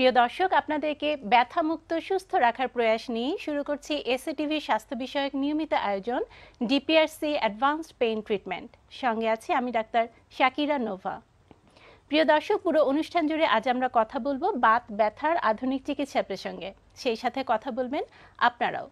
প্রিয় দর্শক আপনাদেরকে ব্যথামুক্ত সুস্থ রাখার প্রয়াস নিয়ে শুরু করছি এসএটিভি স্বাস্থ্য বিষয়ক নিয়মিত আয়োজন ডিপিআরসি অ্যাডভান্সড পেইন ট্রিটমেন্ট সঙ্গে আছি আমি ডাক্তার শাকিরা নোভা প্রিয় দর্শক পুরো অনুষ্ঠান জুড়ে আজ আমরা কথা বলবো বাত ব্যথার আধুনিক চিকিৎসা প্রসঙ্গে সেই সাথে কথা বলবেন আপনারাও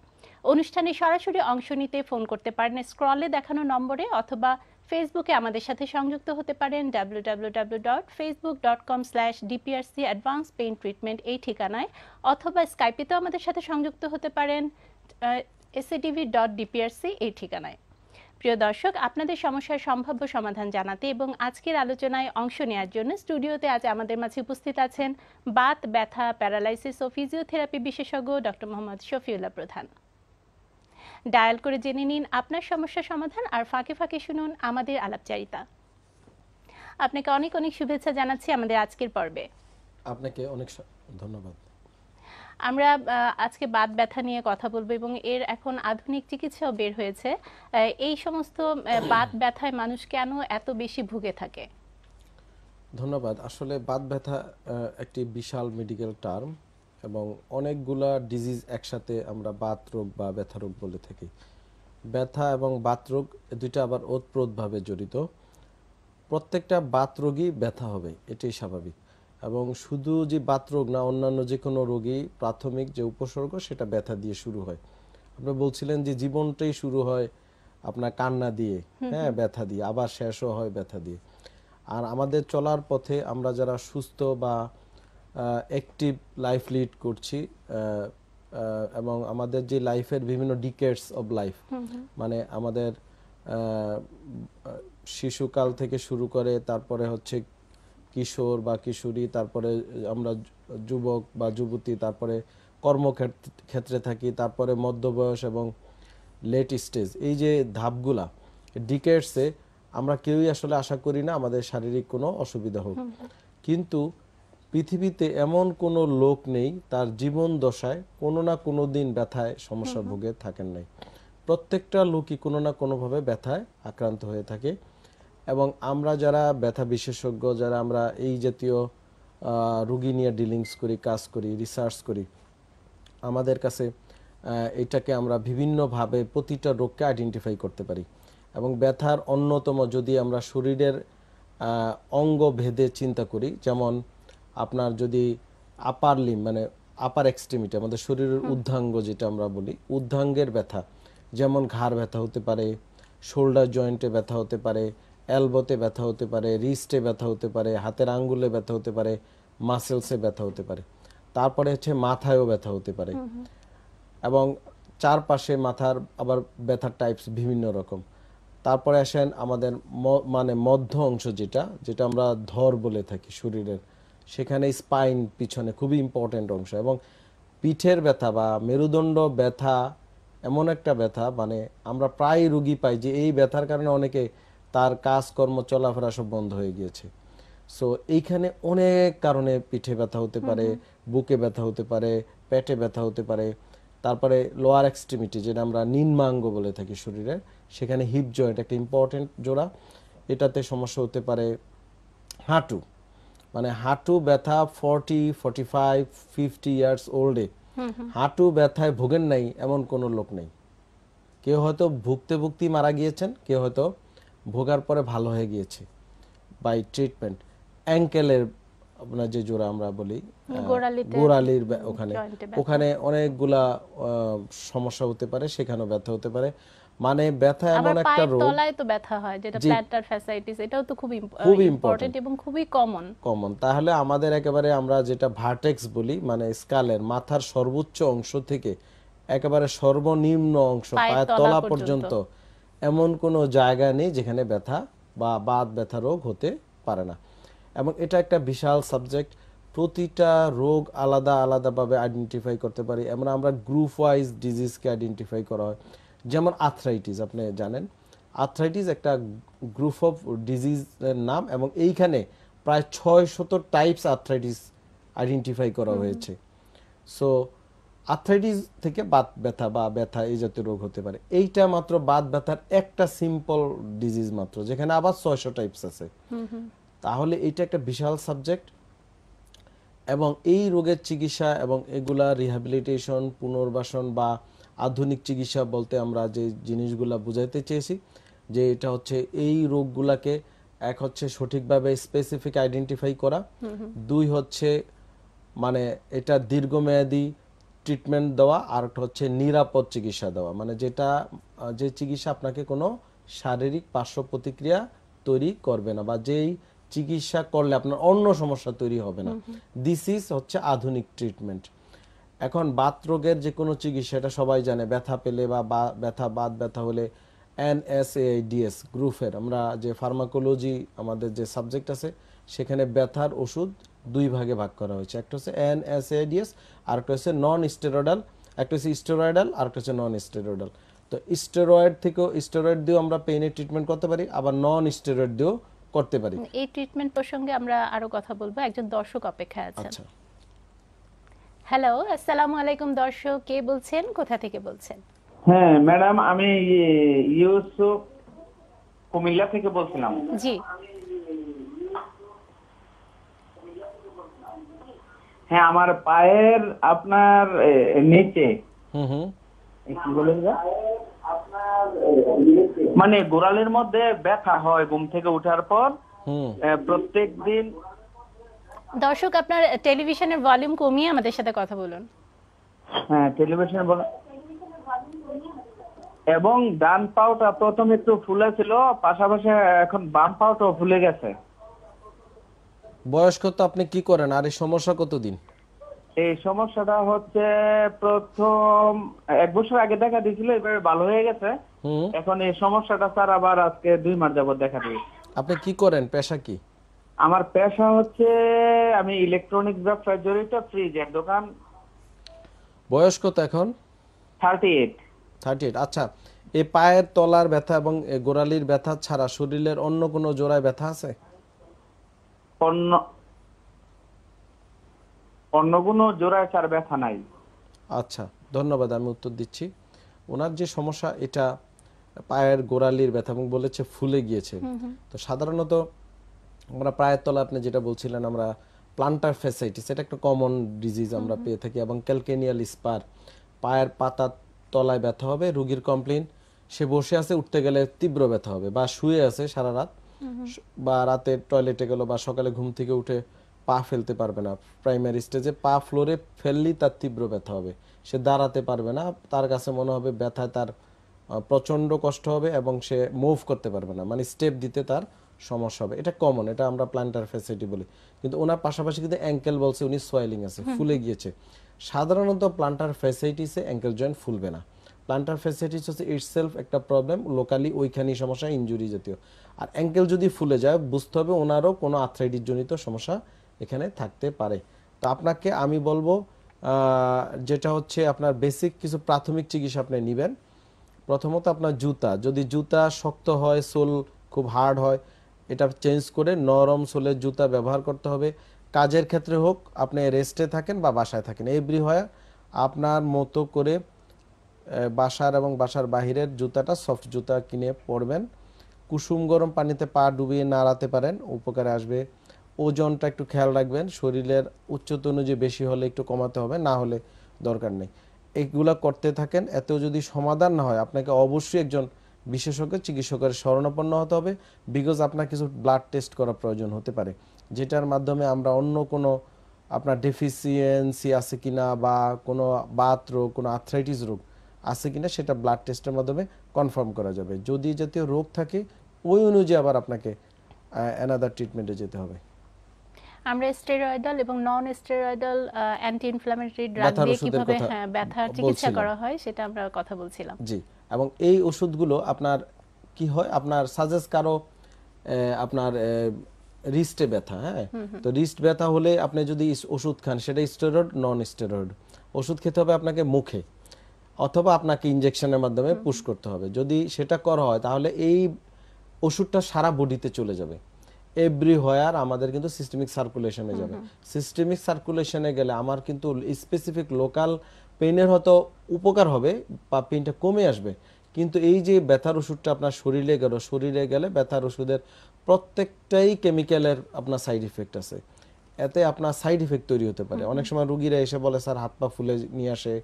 অনুষ্ঠানে সরাসরি অংশ নিতে ফোন করতে পারেন স্ক্রলে দেখানো নম্বরে অথবা ফেসবুকে আমাদের সাথে সংযুক্ত হতে পারেন W W W dot Facebook dot com slash DPRC advance treatment এই ঠিকানায় অথবা স্কাইপেতেও আমাদের সাথে সংযুক্ত হতে পারেন এসএডিভি ডট ডিপিআরসি এই ঠিকানায় প্রিয় দর্শক আপনাদের সমস্যার সম্ভাব্য সমাধান জানাতে এবং আজকের আলোচনায় অংশ নেওয়ার জন্য স্টুডিওতে আজ আমাদের মাঝে উপস্থিত আছেন বাত ব্যথা প্যারালাইসিস ও ফিজিওথেরাপি বিশেষজ্ঞ ডক্টর মোহাম্মদ শফিউল্লাহ প্রধান ডায়াল করে জেনে নিন আপনার সমস্যা সমাধান আর ফাঁকে ফাঁকে শুনুন আমাদের আলাপচারিতা আপনাকে অনেক অনেক শুভেচ্ছা জানাচ্ছি আমাদের আজকের পর্বে আপনাকে অনেক ধন্যবাদ আমরা আজকে বাত ব্যথা নিয়ে কথা বলবো এবং এর এখন আধুনিক চিকিৎসাও বের হয়েছে এই সমস্ত বাত ব্যথায় মানুষ কেন এত বেশি ভুগে থাকে ধন্যবাদ আসলে বাত ব্যথা একটি বিশাল মেডিকেল টার্ম এবং অনেকগুলা ডিজিজ একসাথে আমরা বাত রোগ বা ব্যথা রোগ বলে থাকি ব্যথা এবং বাত রোগ দুইটা আবার ওতপ্রোতভাবে জড়িত প্রত্যেকটা বাত রোগই ব্যথা হবে এটাই স্বাভাবিক এবং শুধু যে বাত রোগ না অন্যান্য যে কোনো রোগী প্রাথমিক যে উপসর্গ সেটা ব্যথা দিয়ে শুরু হয় আপনি বলছিলেন যে জীবনটাই শুরু হয় আপনার কান্না দিয়ে হ্যাঁ ব্যথা দিয়ে আবার শেষও হয় ব্যথা দিয়ে আর আমাদের চলার পথে আমরা যারা সুস্থ বা অ্যাক্টিভ লাইফ লিড করছি এবং আমাদের যে লাইফের বিভিন্ন ডিকেটস অব লাইফ মানে আমাদের শিশুকাল থেকে শুরু করে তারপরে হচ্ছে কিশোর বা কিশোরী তারপরে আমরা যুবক বা যুবতী তারপরে কর্মক্ষেত্রে থাকি তারপরে মধ্যবয়স এবং লেট স্টেজ এই যে ধাপগুলা ডিকেটসে আমরা কেউই আসলে আশা করি না আমাদের শারীরিক কোনো অসুবিধা হোক কিন্তু পৃথিবীতে এমন কোনো লোক নেই তার জীবন দশায় কোনো না কোনো দিন ব্যথায় সমস্যা ভোগে থাকেন নাই প্রত্যেকটা লোকই কোনো না কোনোভাবে ব্যথায় আক্রান্ত হয়ে থাকে এবং আমরা যারা ব্যথা বিশেষজ্ঞ যারা আমরা এই জাতীয় রুগী নিয়ে ডিলিংস করি কাজ করি রিসার্চ করি আমাদের কাছে এটাকে আমরা বিভিন্নভাবে প্রতিটা রোগকে আইডেন্টিফাই করতে পারি এবং ব্যথার অন্যতম যদি আমরা শরীরের অঙ্গ ভেদে চিন্তা করি যেমন আপনার যদি আপার লিম মানে আপার এক্সট্রিমিটি আমাদের শরীরের উদ্ধাঙ্গ যেটা আমরা বলি উদ্ধাঙ্গের ব্যথা যেমন ঘাড় ব্যথা হতে পারে শোল্ডার জয়েন্টে ব্যথা হতে পারে অ্যালবোতে ব্যথা হতে পারে রিস্টে ব্যথা হতে পারে হাতের আঙ্গুলে ব্যথা হতে পারে মাসেলসে ব্যথা হতে পারে তারপরে হচ্ছে মাথায়ও ব্যথা হতে পারে এবং চারপাশে মাথার আবার ব্যথার টাইপস বিভিন্ন রকম তারপরে আসেন আমাদের মানে মধ্য অংশ যেটা যেটা আমরা ধর বলে থাকি শরীরের সেখানে স্পাইন পিছনে খুবই ইম্পর্ট্যান্ট অংশ এবং পিঠের ব্যথা বা মেরুদণ্ড ব্যথা এমন একটা ব্যথা মানে আমরা প্রায় রুগী পাই যে এই ব্যথার কারণে অনেকে তার কাজকর্ম চলাফেরা সব বন্ধ হয়ে গিয়েছে সো এইখানে অনেক কারণে পিঠে ব্যথা হতে পারে বুকে ব্যথা হতে পারে পেটে ব্যথা হতে পারে তারপরে লোয়ার এক্সট্রিমিটি যেটা আমরা নিম্নাঙ্গ বলে থাকি শরীরে সেখানে হিপ জয়েন্ট একটা ইম্পর্টেন্ট জোড়া এটাতে সমস্যা হতে পারে হাঁটু মানে হাঁটু ব্যথা forty forty five fifty years ওল্ডে হাঁটু ব্যথায় ভোগেন নাই এমন কোনো লোক নেই কেউ হয়তো ভুগতে ভুগতে মারা গিয়েছেন কেউ হয়তো ভোগার পরে ভালো হয়ে গিয়েছে বাই ট্রিটমেন্ট অ্যাঙ্কেলের আপনার যে জোড়া আমরা বলি গোড়ালির ওখানে ওখানে অনেকগুলা সমস্যা হতে পারে সেখানেও ব্যথা হতে পারে মানে ব্যথা এমন একটা রোগ তলায় তো ব্যথা হয় যেটা প্ল্যান্টার ফ্যাসাইটিস এটাও তো খুব খুব ইম্পর্টেন্ট এবং খুবই কমন কমন তাহলে আমাদের একেবারে আমরা যেটা ভার্টেক্স বলি মানে স্কালের মাথার সর্বোচ্চ অংশ থেকে একেবারে সর্বনিম্ন অংশ পায়ের তলা পর্যন্ত এমন কোনো জায়গা নেই যেখানে ব্যথা বা বাত ব্যথা রোগ হতে পারে না এবং এটা একটা বিশাল সাবজেক্ট প্রতিটা রোগ আলাদা আলাদাভাবে আইডেন্টিফাই করতে পারি এমন আমরা গ্রুপ ওয়াইজ ডিজিজকে আইডেন্টিফাই করা হয় যেমন আর্থরাইটিস আপনি জানেন আর্থরাইটিস একটা গ্রুপ অফ ডিজিজের নাম এবং এইখানে প্রায় ছয় শত টাইপস আর্থরাইটিস আইডেন্টিফাই করা হয়েছে সো আর্থরাইটিস থেকে বাত ব্যথা বা ব্যথা এই জাতীয় রোগ হতে পারে এইটা মাত্র বাত ব্যথার একটা সিম্পল ডিজিজ মাত্র যেখানে আবার ছয়শো টাইপস আছে তাহলে এটা একটা বিশাল সাবজেক্ট এবং এই রোগের চিকিৎসা এবং এগুলা রিহাবিলিটেশন পুনর্বাসন বা আধুনিক চিকিৎসা বলতে আমরা যে জিনিসগুলো বুঝাইতে চেয়েছি যে এটা হচ্ছে এই রোগগুলাকে এক হচ্ছে সঠিকভাবে স্পেসিফিক আইডেন্টিফাই করা দুই হচ্ছে মানে এটা দীর্ঘমেয়াদী ট্রিটমেন্ট দেওয়া আর একটা হচ্ছে নিরাপদ চিকিৎসা দেওয়া মানে যেটা যে চিকিৎসা আপনাকে কোনো শারীরিক পার্শ্ব প্রতিক্রিয়া তৈরি করবে না বা যেই চিকিৎসা করলে আপনার অন্য সমস্যা তৈরি হবে না দিস ইজ হচ্ছে আধুনিক ট্রিটমেন্ট এখন বাত রোগের যে কোনো চিকিৎসা এটা সবাই জানে ব্যথা পেলে বা ব্যথা বাত ব্যথা হলে এনএসএআইডিএস গ্রুপের আমরা যে ফার্মাকোলজি আমাদের যে সাবজেক্ট আছে সেখানে ব্যথার ওষুধ দুই ভাগে ভাগ করা হয়েছে একটা হচ্ছে আর একটা হচ্ছে নন স্টেরয়েডাল একটা হচ্ছে স্টেরয়েডাল একটা হচ্ছে নন স্টেরয়েডাল তো স্টেরয়েড থেকেও স্টেরয়েড দিয়েও আমরা পেইনের ট্রিটমেন্ট করতে পারি আবার নন স্টেরয়েড দিয়েও করতে পারি এই ট্রিটমেন্ট প্রসঙ্গে আমরা আরও কথা বলবো একজন দর্শক অপেক্ষায় আছেন আচ্ছা হ্যালো আসসালামু আলাইকুম দর্শক কে বলছেন কোথা থেকে বলছেন হ্যাঁ ম্যাডাম আমি ইউসুফ কুমিল্লা থেকে বলছিলাম জি হ্যাঁ আমার পায়ের আপনার নিচে বলেন মানে গোড়ালের মধ্যে ব্যথা হয় ঘুম থেকে ওঠার পর প্রত্যেক দিন দর্শক আপনার টেলিভিশনের ভলিউম কমিয়ে আমাদের সাথে কথা বলুন হ্যাঁ টেলিভিশনের এবং ডান পাউটা প্রথমে একটু ফুলে ছিল পাশাপাশি এখন বাম পাউটাও ফুলে গেছে বয়স্ক তো আপনি কি করেন আর এই সমস্যা কতদিন এই সমস্যাটা হচ্ছে প্রথম এক বছর আগে দেখা দিয়েছিল এবারে ভালো হয়ে গেছে এখন এই সমস্যাটা স্যার আবার আজকে দুই মাস যাবত দেখা দিয়েছে আপনি কি করেন পেশা কি আমার পেশা হচ্ছে আমি ইলেকট্রনিক্স ব্যবসায় জড়িত ফ্রিজের দোকান বয়স কত এখন থার্টি এইট আচ্ছা এই পায়ের তলার ব্যথা এবং গোড়ালির ব্যথা ছাড়া শরীরের অন্য কোনো জোড়ায় ব্যথা আছে অন্য অন্য কোনো জোড়ায় ছাড়া ব্যথা নাই আচ্ছা ধন্যবাদ আমি উত্তর দিচ্ছি ওনার যে সমস্যা এটা পায়ের গোড়ালির ব্যথা এবং বলেছে ফুলে গিয়েছে তো সাধারণত আমরা প্রায়ের তলা আপনি যেটা বলছিলেন আমরা প্লান্টার ফ্যাসাইটিস এটা একটা কমন ডিজিজ আমরা পেয়ে থাকি এবং ক্যালকেনিয়াল স্পার পায়ের পাতার তলায় ব্যথা হবে রুগীর কমপ্লেন সে বসে আছে উঠতে গেলে তীব্র ব্যথা হবে বা শুয়ে আছে সারা রাত বা রাতে টয়লেটে গেল বা সকালে ঘুম থেকে উঠে পা ফেলতে পারবে না প্রাইমারি স্টেজে পা ফ্লোরে ফেললেই তার তীব্র ব্যথা হবে সে দাঁড়াতে পারবে না তার কাছে মনে হবে ব্যথায় তার প্রচণ্ড কষ্ট হবে এবং সে মুভ করতে পারবে না মানে স্টেপ দিতে তার সমস্যা হবে এটা কমন এটা আমরা প্ল্যান্টার ফ্যাসিলিটি বলি কিন্তু ওনার পাশাপাশি কিন্তু অ্যাঙ্কেল বলছে উনি সোয়েলিং আছে ফুলে গিয়েছে সাধারণত প্ল্যান্টার ফ্যাসিলিটিসে অ্যাঙ্কেল জয়েন্ট ফুলবে না প্ল্যান্টার ফেসিলিটিস হচ্ছে ইটস একটা প্রবলেম লোকালি ওইখানেই সমস্যা ইঞ্জুরি জাতীয় আর অ্যাঙ্কেল যদি ফুলে যায় বুঝতে হবে ওনারও কোনো আথ্রাইটিস জনিত সমস্যা এখানে থাকতে পারে তো আপনাকে আমি বলবো যেটা হচ্ছে আপনার বেসিক কিছু প্রাথমিক চিকিৎসা আপনি নেবেন প্রথমত আপনার জুতা যদি জুতা শক্ত হয় সোল খুব হার্ড হয় এটা চেঞ্জ করে নরম সোলের জুতা ব্যবহার করতে হবে কাজের ক্ষেত্রে হোক আপনি রেস্টে থাকেন বা বাসায় থাকেন এভরি হয় আপনার মতো করে বাসার এবং বাসার বাহিরের জুতাটা সফট জুতা কিনে পরবেন কুসুম গরম পানিতে পা ডুবিয়ে নাড়াতে পারেন উপকারে আসবে ওজনটা একটু খেয়াল রাখবেন শরীরের উচ্চতা অনুযায়ী বেশি হলে একটু কমাতে হবে না হলে দরকার নেই এইগুলা করতে থাকেন এতেও যদি সমাধান না হয় আপনাকে অবশ্যই একজন বিশেষজ্ঞ চিকিৎসকের শরণাপন্ন হতে হবে বিকজ আপনার কিছু ব্লাড টেস্ট করা প্রয়োজন হতে পারে যেটার মাধ্যমে আমরা অন্য কোনো আপনার ডেফিসিয়েন্সি আছে কিনা বা কোনো বাত রোগ কোনো আর্থ্রাইটিস রোগ আছে কিনা সেটা ব্লাড টেস্টের মাধ্যমে কনফার্ম করা যাবে যদি জাতীয় রোগ থাকে ওই অনুযায়ী আবার আপনাকে অ্যানাদার ট্রিটমেন্টে যেতে হবে আমরা স্টেরয়েডাল এবং non steroidal anti inflammatory drug দিয়ে কিভাবে হ্যাঁ, ব্যথা চিকিৎসা করা হয় সেটা আমরা কথা বলছিলাম জি এবং এই ওষুধগুলো আপনার কি হয় আপনার সাজেস্ট কারো আপনার রিস্টে ব্যথা হ্যাঁ তো রিস্ট ব্যথা হলে আপনি যদি ওষুধ খান সেটা স্টেরয়েড নন স্টেরয়েড ওষুধ খেতে হবে আপনাকে মুখে অথবা আপনাকে ইঞ্জেকশনের মাধ্যমে পুশ করতে হবে যদি সেটা করা হয় তাহলে এই ওষুধটা সারা বডিতে চলে যাবে এভরি হোয়ার আমাদের কিন্তু সিস্টেমিক সার্কুলেশনে যাবে সিস্টেমিক সার্কুলেশনে গেলে আমার কিন্তু স্পেসিফিক লোকাল পেনের হয়তো উপকার হবে বা পেনটা কমে আসবে কিন্তু এই যে ব্যথার ওষুধটা আপনার শরীরে গেল শরীরে গেলে ব্যথার ওষুধের প্রত্যেকটাই কেমিক্যালের আপনার সাইড ইফেক্ট আছে এতে আপনার সাইড ইফেক্ট তৈরি হতে পারে অনেক সময় রুগীরা এসে বলে স্যার হাত পা ফুলে নিয়ে আসে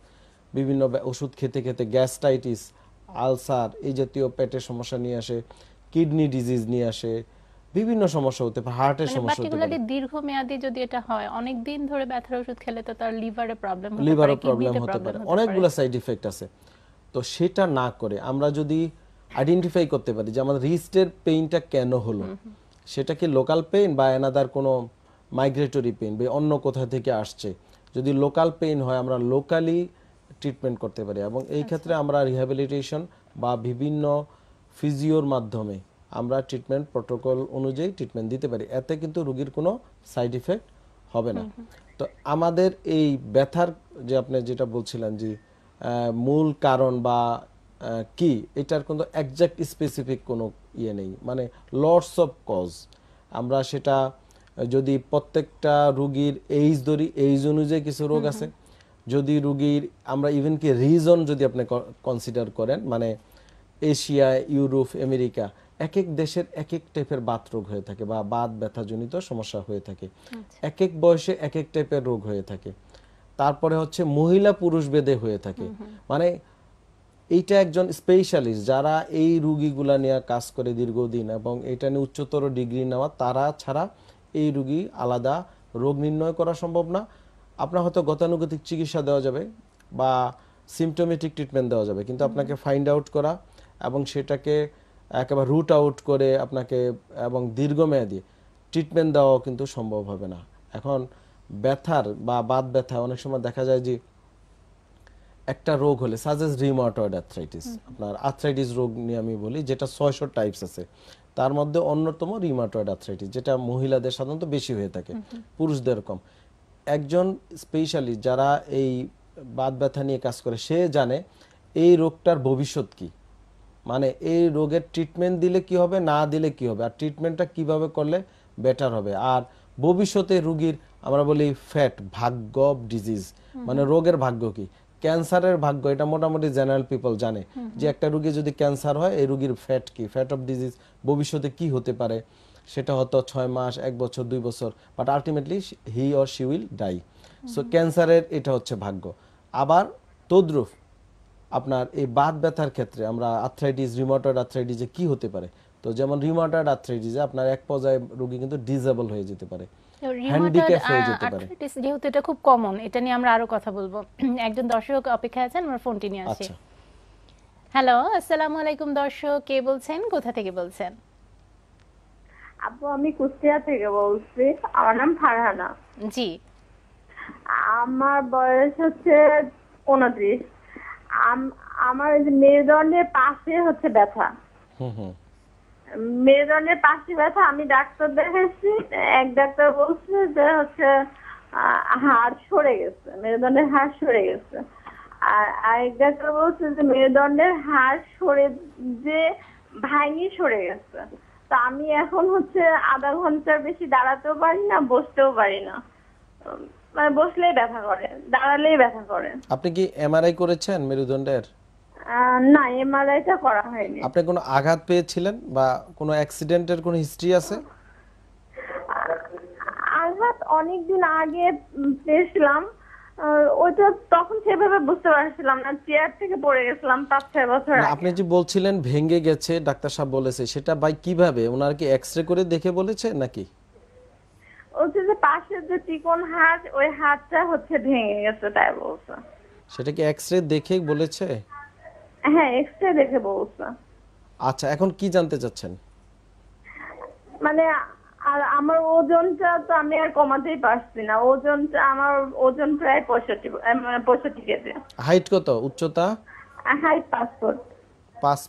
বিভিন্ন ওষুধ খেতে খেতে গ্যাস্ট্রাইটিস আলসার এই জাতীয় পেটের সমস্যা নিয়ে আসে কিডনি ডিজিজ নিয়ে আসে বিভিন্ন সমস্যা হতে পারে হার্টের মানে সমস্যা হতে পারে দীর্ঘমেয়াদী যদি এটা হয় অনেক দিন ধরে ব্যথার ওষুধ খেলে তো তার লিভারে প্রবলেম হতে পারে লিভারে প্রবলেম হতে পারে অনেকগুলো সাইড ইফেক্ট আছে তো সেটা না করে আমরা যদি আইডেন্টিফাই করতে পারি যে আমাদের রিস্টের পেইনটা কেন হলো সেটা কি লোকাল পেইন বা এনাদার কোনো মাইগ্রেটরি পেইন বা অন্য কোথা থেকে আসছে যদি লোকাল পেইন হয় আমরা লোকালি ট্রিটমেন্ট করতে পারি এবং এই আচ্ছা। ক্ষেত্রে আমরা রিহ্যাবিলিটেশন বা বিভিন্ন ফিজিওর মাধ্যমে আমরা ট্রিটমেন্ট প্রোটোকল অনুযায়ী ট্রিটমেন্ট দিতে পারি এতে কিন্তু রুগীর কোনো সাইড ইফেক্ট হবে না তো আমাদের এই ব্যথার যে আপনি যেটা বলছিলেন যে মূল কারণ বা কি এটার কিন্তু একজ্যাক্ট স্পেসিফিক কোনো ইয়ে নেই মানে লর্ডস অফ কজ আমরা সেটা যদি প্রত্যেকটা রুগীর এইজ ধরি এইজ অনুযায়ী কিছু রোগ আছে যদি রুগীর আমরা ইভেন কি রিজন যদি আপনি কনসিডার করেন মানে এশিয়া ইউরোপ আমেরিকা এক এক দেশের এক এক টাইপের বাত রোগ হয়ে থাকে বা বাত ব্যথাজনিত সমস্যা হয়ে থাকে এক আচ্ছা। এক বয়সে এক এক টাইপের রোগ হয়ে থাকে তারপরে হচ্ছে মহিলা পুরুষ বেদে হয়ে থাকে মানে এইটা একজন স্পেশালিস্ট যারা এই রুগীগুলা নিয়ে কাজ করে দীর্ঘদিন এবং এটা নিয়ে উচ্চতর ডিগ্রি নেওয়া তারা ছাড়া এই রুগী আলাদা রোগ নির্ণয় করা সম্ভব না আপনার হয়তো গতানুগতিক চিকিৎসা দেওয়া যাবে বা সিমটোমেটিক ট্রিটমেন্ট দেওয়া যাবে কিন্তু আপনাকে ফাইন্ড আউট করা এবং সেটাকে একেবারে রুট আউট করে আপনাকে এবং দীর্ঘমেয়াদী ট্রিটমেন্ট দেওয়াও কিন্তু সম্ভব হবে না এখন ব্যথার বা বাত ব্যথা অনেক সময় দেখা যায় যে একটা রোগ হলে সাজেস রিমোটয়েড অ্যাথ্রাইটিস আপনার আর্থ্রাইটিস রোগ নিয়ে আমি বলি যেটা ছয়শো টাইপস আছে তার মধ্যে অন্যতম রিমাটয়েড অ্যাথ্রাইটিস যেটা মহিলাদের সাধারণত বেশি হয়ে থাকে পুরুষদের কম একজন স্পেশালি যারা এই বাত ব্যথা নিয়ে কাজ করে সে জানে এই রোগটার ভবিষ্যৎ কী মানে এই রোগের ট্রিটমেন্ট দিলে কি হবে না দিলে কি হবে আর ট্রিটমেন্টটা কিভাবে করলে বেটার হবে আর ভবিষ্যতে রুগীর আমরা বলি ফ্যাট ভাগ্য ডিজিজ মানে রোগের ভাগ্য কি ক্যান্সারের ভাগ্য এটা মোটামুটি জেনারেল পিপল জানে যে একটা রুগী যদি ক্যান্সার হয় এই রুগীর ফ্যাট কি ফ্যাট অফ ডিজিজ ভবিষ্যতে কি হতে পারে সেটা হতো ছয় মাস এক বছর দুই বছর but ultimately he or she will die so ক্যান্সারের এটা হচ্ছে ভাগ্য আবার তদ্রুপ আপনার এই বাদ ব্যথার ক্ষেত্রে আমরা আর্থ্রাইটিস রিমোটয়েড আর্থ্রাইটিসে কি হতে পারে তো যেমন রিমোটয়েড আর্থ্রাইটিসে আপনার এক পর্যায়ে রোগী কিন্তু ডিজেবল হয়ে যেতে পারে হ্যালো আচ্ছা। আসসালামু আলাইকুম দর্শক কে বলছেন কোথা থেকে বলছেন আপু আমি থেকে বলছি আমার বয়স হচ্ছে 29 আমার মেরুদণ্ডের পাশে হচ্ছে ব্যথা মেরুদণ্ডের পাশে ব্যথা আমি ডাক্তার দেখেছি এক ডাক্তার বলছে যে হচ্ছে হাড় সরে গেছে মেরুদণ্ডের হাড় সরে গেছে আর আরেক ডাক্তার বলছে যে মেরুদণ্ডের হাড় সরে যে ভাঙি সরে গেছে তা আমি এখন হচ্ছে আধা ঘন্টার বেশি দাঁড়াতেও পারি না বসতেও পারি না মানে বসলেই ব্যথা করে দাঁড়ালেই ব্যথা করে আপনি কি এমআরআই করেছেন মেরুদণ্ডের না এমআরআইটা করা হয়নি আপনি কোনো আঘাত পেয়েছিলেন বা কোনো অ্যাক্সিডেন্টের কোনো হিস্ট্রি আছে আঘাত অনেক দিন আগে পেয়েছিলাম ওইটা তখন সেভাবে বুঝতে পারছিলাম না চেয়ার থেকে পড়ে গেছিলাম পাঁচ ছয় বছর আপনি যে বলছিলেন ভেঙে গেছে ডাক্তার সাহেব বলেছে সেটা ভাই কিভাবে ওনার কি এক্সরে করে দেখে বলেছে নাকি বলছে যে পাশের যে টিকন হাত ওই হাতটা হচ্ছে ভেঙে গেছে তাই বলছে সেটা কি এক্সরে দেখে বলেছে হ্যাঁ এক্সরে দেখে বলছে আচ্ছা এখন কি জানতে চাচ্ছেন মানে আর আমার ওজনটা তো আমি আর কমাতেই পারছি না ওজনটা আমার ওজন প্রায় পঁয়ষট্টি পঁয়ষট্টি কেজি হাইট কত উচ্চতা হাইট পাঁচ ফুট পাঁচ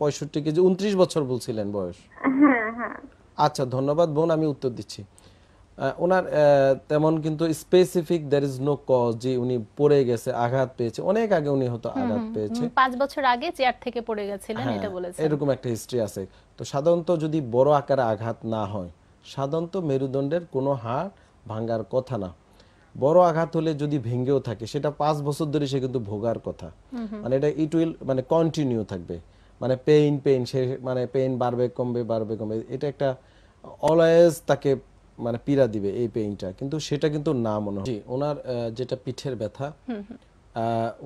পঁয়ষট্টি কেজি উনত্রিশ বছর বলছিলেন বয়স হ্যাঁ হ্যাঁ আচ্ছা ধন্যবাদ বোন আমি উত্তর দিচ্ছি ওনার তেমন কিন্তু specific there is no cause যে উনি পড়ে গেছে আঘাত পেয়েছে অনেক আগে উনি হয়তো আঘাত পেয়েছে পাঁচ বছর আগে চেয়ার থেকে পড়ে গেছিলেন হ্যাঁ, এটা বলেছে এরকম একটা হিস্ট্রি আছে তো সাধারণত যদি বড় আকারে আঘাত না হয় সাধারণত মেরুদণ্ডের কোনো হাড় ভাঙার কথা না বড় আঘাত হলে যদি ভেঙ্গেও থাকে সেটা পাঁচ বছর ধরে সে কিন্তু ভোগার কথা মানে এটা ইট উইল মানে কন্টিনিউ থাকবে মানে পেইন পেইন সে মানে পেইন বাড়বে কমবে বাড়বে কমবে এটা একটা অলওয়েজ তাকে মানে পীড়া দিবে এই পেইনটা কিন্তু সেটা কিন্তু না মনে হয় ওনার যেটা পিঠের ব্যথা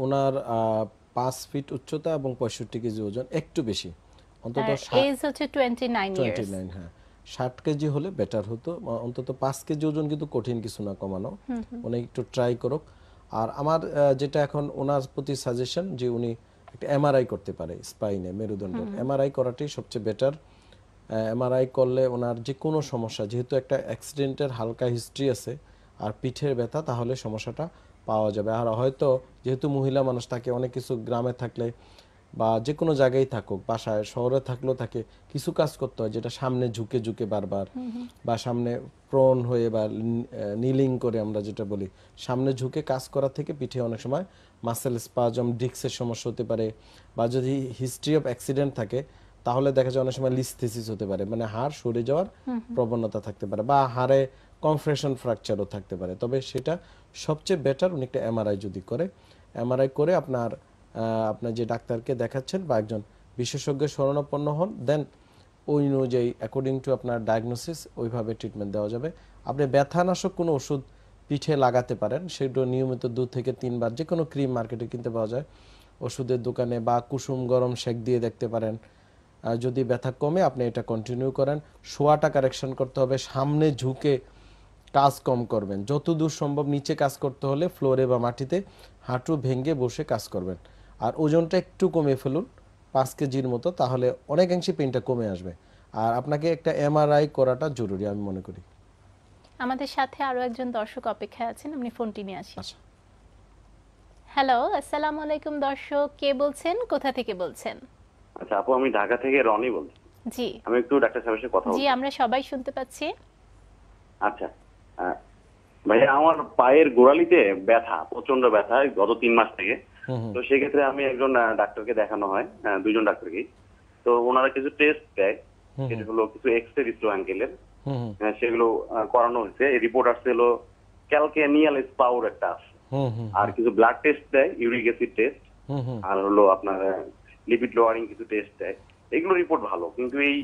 ওনার পাঁচ ফিট উচ্চতা এবং পঁয়ষট্টি কেজি ওজন একটু বেশি অন্তত হ্যাঁ ষাট কেজি হলে বেটার হতো অন্তত পাঁচ কেজি ওজন কিন্তু কঠিন কিছু না কমানো উনি একটু ট্রাই করুক আর আমার যেটা এখন ওনার প্রতি সাজেশন যে উনি একটা এমআরআই করতে পারে স্পাইনে মেরুদণ্ডের এমআরআই করাটাই সবচেয়ে বেটার এমআরআই করলে ওনার যে কোনো সমস্যা যেহেতু একটা অ্যাক্সিডেন্টের হালকা হিস্ট্রি আছে আর পিঠের ব্যথা তাহলে সমস্যাটা পাওয়া যাবে আর হয়তো যেহেতু মহিলা মানুষ থাকে অনেক কিছু গ্রামে থাকলে বা যে কোনো জায়গায় থাকুক বাসায় শহরে থাকলেও থাকে কিছু কাজ করতে হয় যেটা সামনে ঝুঁকে ঝুঁকে বারবার বা সামনে প্রণ হয়ে বা নিলিং করে আমরা যেটা বলি সামনে ঝুঁকে কাজ করা থেকে পিঠে অনেক সময় মাসেল স্পাজম ডিক্সের সমস্যা হতে পারে বা যদি হিস্ট্রি অফ অ্যাক্সিডেন্ট থাকে তাহলে দেখা যায় অনেক সময় লিস্থেসিস হতে পারে মানে হাড় সরে যাওয়ার প্রবণতা থাকতে পারে বা হাড়ে কনফ্রেশন ফ্র্যাকচারও থাকতে পারে তবে সেটা সবচেয়ে বেটার উনি একটা এমআরআই যদি করে এমআরআই করে আপনার আপনার যে ডাক্তারকে দেখাচ্ছেন বা একজন বিশেষজ্ঞের শরণাপন্ন হন দেন ওই অনুযায়ী অ্যাকর্ডিং টু আপনার ডায়াগনোসিস ওইভাবে ট্রিটমেন্ট দেওয়া যাবে আপনি ব্যথানাশক কোনো ওষুধ পিঠে লাগাতে পারেন সেগুলো নিয়মিত দু থেকে তিনবার যে কোনো ক্রিম মার্কেটে কিনতে পাওয়া যায় ওষুধের দোকানে বা কুসুম গরম শেক দিয়ে দেখতে পারেন যদি ব্যথা কমে আপনি এটা কন্টিনিউ করেন শোয়াটা কারেকশন করতে হবে সামনে ঝুঁকে কাজ কম করবেন যত দূর সম্ভব নিচে কাজ করতে হলে ফ্লোরে বা মাটিতে হাঁটু ভেঙে বসে কাজ করবেন আর ওজনটা একটু কমে ফেলুন পাঁচ কেজির মতো তাহলে অনেকাংশে পেনটা কমে আসবে আর আপনাকে একটা এমআরআই করাটা জরুরি আমি মনে করি আমাদের সাথে আরো একজন দর্শক অপেক্ষায় আছেন আপনি ফোনটি নিয়ে আসি হ্যালো আচ্ছা। আসসালামু আলাইকুম দর্শক কে বলছেন কোথা থেকে বলছেন আচ্ছা আপু আমি ঢাকা থেকে রনি বলছি জি আমি একটু ডাক্তার সাহেবের সাথে কথা জি আমরা সবাই শুনতে পাচ্ছি আচ্ছা ভাই আমার পায়ের গোড়ালিতে ব্যথা প্রচন্ড ব্যথা গত তিন মাস থেকে তো সেক্ষেত্রে আমি একজন ডাক্তারকে দেখানো হয় দুইজন ডাক্তারকে তো ওনারা কিছু টেস্ট দেয় সেটা হলো কিছু এক্সরে দিচ্ছিল আঙ্কেলের সেগুলো করানো হয়েছে রিপোর্ট আসছে হলো ক্যালকেনিয়াল স্পাউর একটা আর কিছু ব্লাড টেস্ট দেয় ইউরিক অ্যাসিড টেস্ট আর হলো আপনার লিপিড লোয়ারিং কিছু টেস্ট দেয় এগুলো রিপোর্ট ভালো কিন্তু এই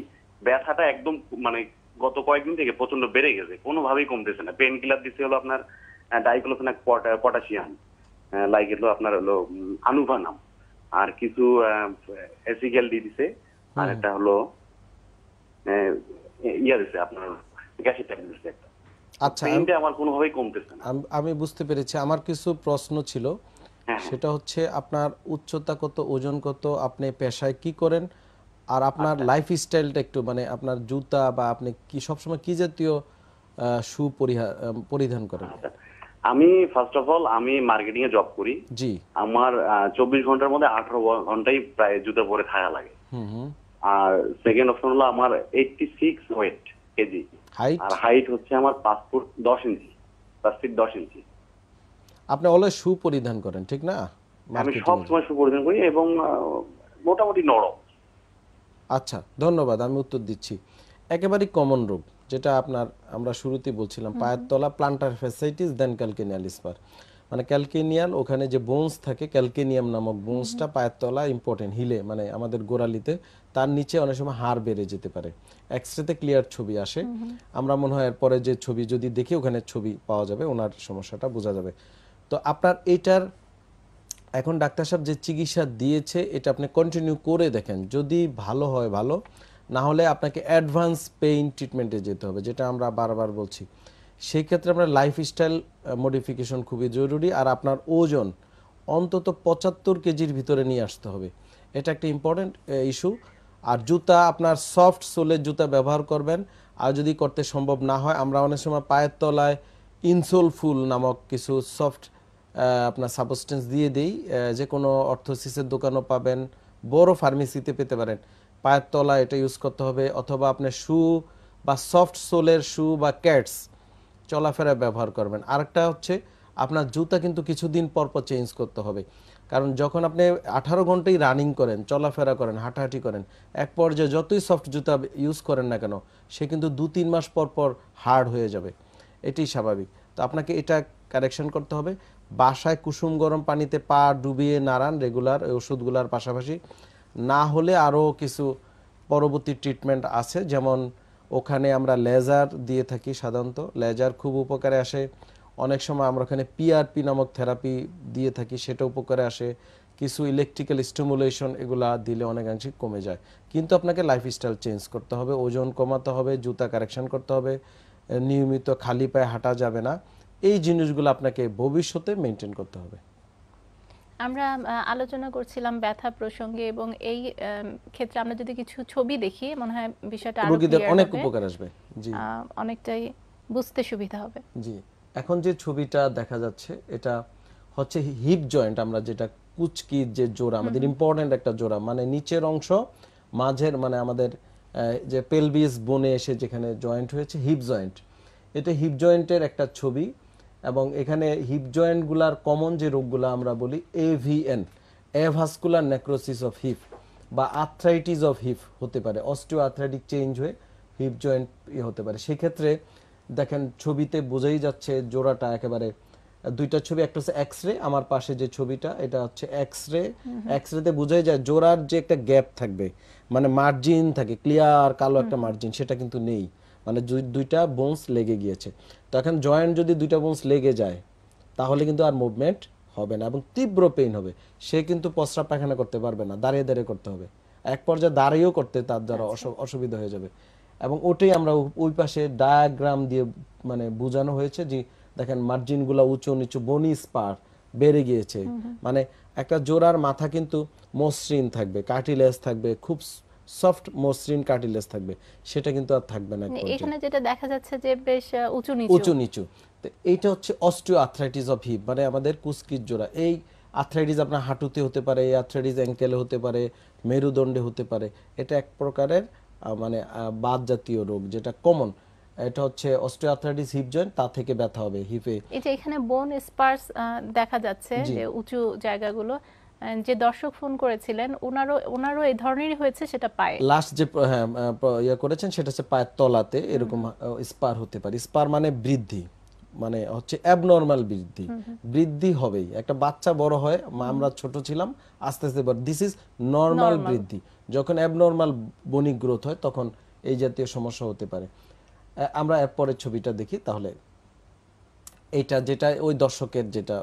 ব্যথাটা একদম মানে গত কয়েকদিন থেকে প্রচন্ড বেড়ে গেছে কোনোভাবেই কমতেছে না পেন কিলার দিচ্ছে হলো আপনার ডাইক্লোফেনাক পটাশিয়াম লাইক হলো আপনার হলো আনুভানাম আর কিছু এসিকেল দিয়ে দিছে আর একটা হলো ইয়া দিছে আপনার গ্যাসের ট্যাবলেট দিছে আচ্ছা আমার কোনোভাবেই কমতেছে না আমি বুঝতে পেরেছি আমার কিছু প্রশ্ন ছিল হ্যাঁ, হ্যাঁ। সেটা হচ্ছে আপনার উচ্চতা কত ওজন কত আপনি পেশায় কি করেন আর আপনার লাইফ আচ্ছা। স্টাইলটা একটু মানে আপনার জুতা বা আপনি কি সবসময় কি জাতীয় সু পরিধান করেন আচ্ছা। আমি ফার্স্ট অফ অল আমি মার্কেটিং এ জব করি জি আমার চব্বিশ ঘন্টার মধ্যে আঠারো ঘন্টাই প্রায় জুতা পরে থাকা লাগে আর সেকেন্ড অপশন হলো আমার eighty six weight K G height হচ্ছে আমার পাসপোর্ট দশ ইঞ্চি পাঁচ ফিট দশ ইঞ্চি আপনি অলওয়েজ শু পরিধান করেন ঠিক না আমি সব সময় শু পরিধান করি এবং মোটামুটি নরম আচ্ছা ধন্যবাদ আমি উত্তর দিচ্ছি একেবারে কমন রোগ যেটা আপনার আমরা শুরুতেই বলছিলাম পায়ের তলা plantar fasciitis then calcaneal spur মানে ক্যালকেনিয়াল ওখানে যে বোনস থাকে ক্যালকেনিয়াম নামক বোনসটা পায়ের তলা ইম্পর্টেন্ট হিলে মানে আমাদের গোড়ালিতে তার নিচে অনেক সময় হাড় বেড়ে যেতে পারে এক্সরেতে ক্লিয়ার ছবি আসে আমরা মনে হয় এরপরে যে ছবি যদি দেখি ওখানে ছবি পাওয়া যাবে ওনার সমস্যাটা বোঝা যাবে তো আপনার এটার এখন ডাক্তার সাহেব যে চিকিৎসা দিয়েছে এটা আপনি কন্টিনিউ করে দেখেন যদি ভালো হয় ভালো না হলে আপনাকে অ্যাডভান্স পেইন ট্রিটমেন্টে যেতে হবে যেটা আমরা বারবার বলছি সেই ক্ষেত্রে আপনার লাইফস্টাইল মডিফিকেশন খুবই জরুরি আর আপনার ওজন অন্তত পঁচাত্তর কেজির ভিতরে নিয়ে আসতে হবে এটা একটা ইম্পর্টেন্ট ইস্যু আর জুতা আপনার সফট সোলের জুতা ব্যবহার করবেন আর যদি করতে সম্ভব না হয় আমরা অনেক সময় পায়ের তলায় ইনসোল ফুল নামক কিছু সফট আপনার সাবস্টেন্স দিয়ে দিই যে কোনো অর্থোসিসের দোকানও পাবেন বড় ফার্মেসিতে পেতে পারেন পায়ের তলা এটা ইউজ করতে হবে অথবা আপনার শু বা সফট সোলের শু বা ক্যাটস চলাফেরা ব্যবহার করবেন আরেকটা হচ্ছে আপনার জুতা কিন্তু কিছুদিন পরপর চেঞ্জ করতে হবে কারণ যখন আপনি আঠারো ঘন্টাই রানিং করেন চলাফেরা করেন হাঁটাহাঁটি করেন এক পর্যায়ে যতই সফট জুতা ইউজ করেন না কেন সে কিন্তু দু তিন মাস পর পর হার্ড হয়ে যাবে এটি স্বাভাবিক তো আপনাকে এটা কারেকশন করতে হবে বাসায় কুসুম গরম পানিতে পা ডুবিয়ে নাড়ান রেগুলার ওই ওষুধগুলোর পাশাপাশি না হলে আরও কিছু পরবর্তী ট্রিটমেন্ট আছে যেমন ওখানে আমরা লেজার দিয়ে থাকি সাধারণত লেজার খুব উপকারে আসে অনেক সময় আমরা ওখানে পিআরপি নামক থেরাপি দিয়ে থাকি সেটা উপকারে আসে কিছু ইলেকট্রিক্যাল স্টিমুলেশন এগুলা দিলে অনেকাংশে কমে যায় কিন্তু আপনাকে লাইফস্টাইল চেঞ্জ করতে হবে ওজন কমাতে হবে জুতা কারেকশন করতে হবে নিয়মিত খালি পায়ে হাঁটা যাবে না এই জিনিসগুলো আপনাকে ভবিষ্যতে মেনটেন করতে হবে আমরা আলোচনা করছিলাম ব্যথা প্রসঙ্গে এবং এই ক্ষেত্রে আমরা যদি কিছু ছবি দেখি মনে হয় বিষয়টা আরো রোগীদের অনেক উপকার আসবে জি অনেকটাই বুঝতে সুবিধা হবে জি এখন যে ছবিটা দেখা যাচ্ছে এটা হচ্ছে হিপ জয়েন্ট আমরা যেটা কুচকি যে জোড়া আমাদের ইম্পর্টেন্ট একটা জোড়া মানে নিচের অংশ মাঝের মানে আমাদের যে পেলভিস বনে এসে যেখানে জয়েন্ট হয়েছে হিপ জয়েন্ট এটা হিপ জয়েন্টের একটা ছবি এবং এখানে হিপ জয়েন্টগুলার কমন যে রোগগুলো আমরা বলি AVN avascular necrosis of hip বা আর্থ্রাইটিস অফ হিপ হতে পারে অস্টিও আর্থ্রাইটিক চেঞ্জ হয়ে হিপ জয়েন্ট ইয়ে হতে পারে সেক্ষেত্রে দেখেন ছবিতে বোঝাই যাচ্ছে জোড়াটা একেবারে দুইটা ছবি একটা হচ্ছে এক্স রে আমার পাশে যে ছবিটা এটা হচ্ছে এক্স রে এক্স রেতে বোঝাই যায় জোড়ার যে একটা গ্যাপ থাকবে মানে মার্জিন থাকে ক্লিয়ার কালো একটা মার্জিন সেটা কিন্তু নেই মানে দুইটা বোনস লেগে গিয়েছে তো এখন জয়েন্ট যদি দুইটা বোনস লেগে যায় তাহলে কিন্তু আর মুভমেন্ট হবে না এবং তীব্র পেইন হবে সে কিন্তু প্রস্রাব পায়খানা করতে পারবে না দাঁড়িয়ে দাঁড়িয়ে করতে হবে এক পর্যায়ে দাঁড়িয়েও করতে তার দ্বারা আচ্ছা। অসুবিধা হয়ে যাবে এবং ওটাই আমরা ওই পাশে ডায়াগ্রাম দিয়ে মানে বোঝানো হয়েছে যে দেখেন মার্জিনগুলো উঁচু নিচু বনি স্পার বেড়ে গিয়েছে মানে একটা জোড়ার মাথা কিন্তু মসৃণ থাকবে কাটিলেস থাকবে খুব সফট মসৃণ কার্টিলেজ থাকবে সেটা কিন্তু আর থাকবে না মানে এখানে যেটা দেখা যাচ্ছে যে বেশ উঁচু নিচু উঁচু নিচু তো এইটা হচ্ছে অস্টিও আর্থ্রাইটিস অফ হিপ মানে আমাদের কুস্কির জোড়া এই আর্থ্রাইটিস আপনার হাঁটুতে হতে পারে আর্থ্রাইটিস অ্যাঙ্কেলে হতে পারে মেরুদণ্ডে হতে পারে এটা এক প্রকারের মানে বাদ জাতীয় রোগ যেটা কমন এটা হচ্ছে অস্টিও আর্থ্রাইটিস হিপ জয়েন্ট তা থেকে ব্যথা হবে হিপে এটা এখানে বোন স্পার্স দেখা যাচ্ছে যে উঁচু জায়গাগুলো যে দর্শক ফোন করেছিলেন ওনারও ওনারও এই ধরনেরই হয়েছে সেটা পায় লাস্ট যে ইয়া করেছেন সেটা হচ্ছে পায়ের তলাতে এরকম স্পার হতে পারে স্পার মানে বৃদ্ধি মানে হচ্ছে অ্যাবনর্মাল বৃদ্ধি বৃদ্ধি হবেই একটা বাচ্চা বড় হয় আমরা ছোট ছিলাম আস্তে আস্তে বড় দিস ইজ নর্মাল বৃদ্ধি যখন অ্যাবনর্মাল বণিক গ্রোথ হয় তখন এই জাতীয় সমস্যা হতে পারে আমরা এরপরের ছবিটা দেখি তাহলে এটা যেটা ওই দর্শকের যেটা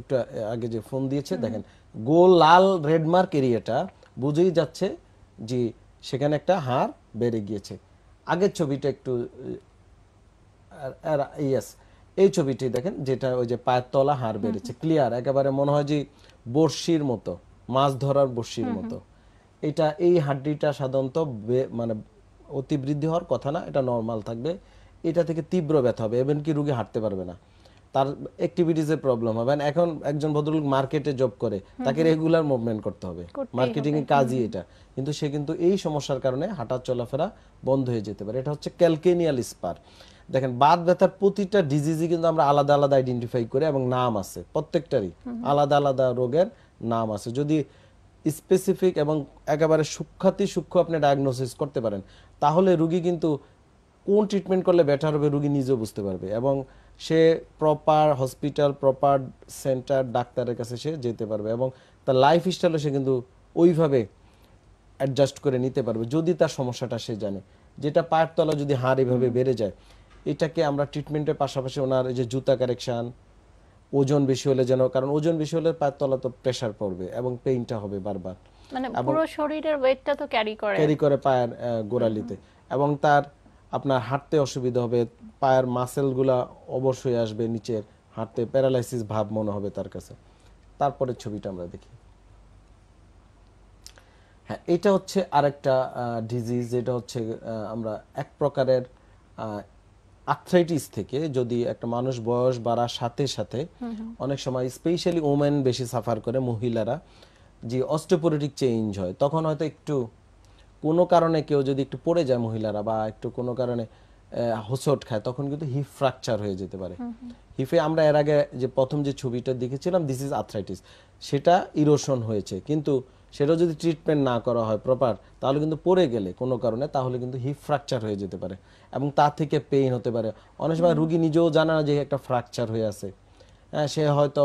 একটা আগে যে ফোন দিয়েছে দেখেন গোল লাল রেডমার্ক এরিয়াটা বুঝেই যাচ্ছে যে সেখানে একটা হার বেড়ে গিয়েছে আগের ছবিটা একটু ইয়াস এই ছবিটি দেখেন যেটা ওই যে পায়ের তলা হার বেড়েছে ক্লিয়ার একেবারে মনে হয় যে বর্ষির মতো মাছ ধরার বর্ষির মতো এটা এই হাড্ডিটা সাধারণত মানে অতিবৃদ্ধি হওয়ার কথা না এটা নর্মাল থাকবে এটা থেকে তীব্র ব্যথা হবে এমনকি রুগী হাঁটতে পারবে না তার অ্যাক্টিভিটিসে প্রবলেম হবে এখন একজন ভদ্রলোক মার্কেটে জব করে তাকে রেগুলার মুভমেন্ট করতে হবে মার্কেটিং এর কাজই এটা কিন্তু সে কিন্তু এই সমস্যার কারণে হাঁটা চলাফেরা বন্ধ হয়ে যেতে পারে এটা হচ্ছে ক্যালকেনিয়াল স্পার দেখেন বাত ব্যথার প্রতিটা ডিজিজই কিন্তু আমরা আলাদা আলাদা আইডেন্টিফাই করে এবং নাম আছে প্রত্যেকটারই আলাদা আলাদা রোগের নাম আছে যদি স্পেসিফিক এবং একেবারে সূক্ষাতি সূক্ষ্ম আপনি ডায়াগনোসিস করতে পারেন তাহলে রুগী কিন্তু কোন ট্রিটমেন্ট করলে বেটার হবে রুগী নিজেও বুঝতে পারবে এবং সে প্রপার হসপিটাল প্রপার সেন্টার ডাক্তারের কাছে সে যেতে পারবে এবং তার লাইফ স্টাইলও সে কিন্তু ওইভাবে অ্যাডজাস্ট করে নিতে পারবে যদি তার সমস্যাটা সে জানে যেটা পায়ের তলা যদি হাড় এভাবে বেড়ে যায় এটাকে আমরা ট্রিটমেন্টের পাশাপাশি ওনার যে জুতা কারেকশান ওজন বেশি হলে যেন কারণ ওজন বেশি হলে পায়ের তলা তো প্রেশার পড়বে এবং পেইনটা হবে বারবার মানে পুরো শরীরের ওয়েটটা তো ক্যারি করে ক্যারি করে পায়ের গোড়ালিতে এবং তার আপনার হাঁটতে অসুবিধা হবে পায়ের মাসেলগুলা অবশ্যই আসবে নিচের হাঁটতে প্যারালাইসিস ভাব মনে হবে তার কাছে তারপরে ছবিটা আমরা দেখি হ্যাঁ এটা হচ্ছে আরেকটা ডিজিজ যেটা হচ্ছে আমরা এক প্রকারের আর্থ্রাইটিস থেকে যদি একটা মানুষ বয়স বাড়ার সাথে সাথে অনেক সময় স্পেশালি ওমেন বেশি সাফার করে মহিলারা যে অস্টোপোরেটিক চেঞ্জ হয় তখন হয়তো একটু কোনো কারণে কেউ যদি একটু পড়ে যায় মহিলারা বা একটু কোনো কারণে হোসট খায় তখন কিন্তু হিপ ফ্র্যাকচার হয়ে যেতে পারে হিপে আমরা এর আগে যে প্রথম যে ছবিটা দেখেছিলাম দিস ইজ আর্থ্রাইটিস সেটা ইরোশন হয়েছে কিন্তু সেটা যদি ট্রিটমেন্ট না করা হয় প্রপার তাহলে কিন্তু পড়ে গেলে কোনো কারণে তাহলে কিন্তু হিপ ফ্র্যাকচার হয়ে যেতে পারে এবং তা থেকে পেইন হতে পারে অনেক সময় রুগী নিজেও জানা যে একটা ফ্র্যাকচার হয়ে আছে হ্যাঁ সে হয়তো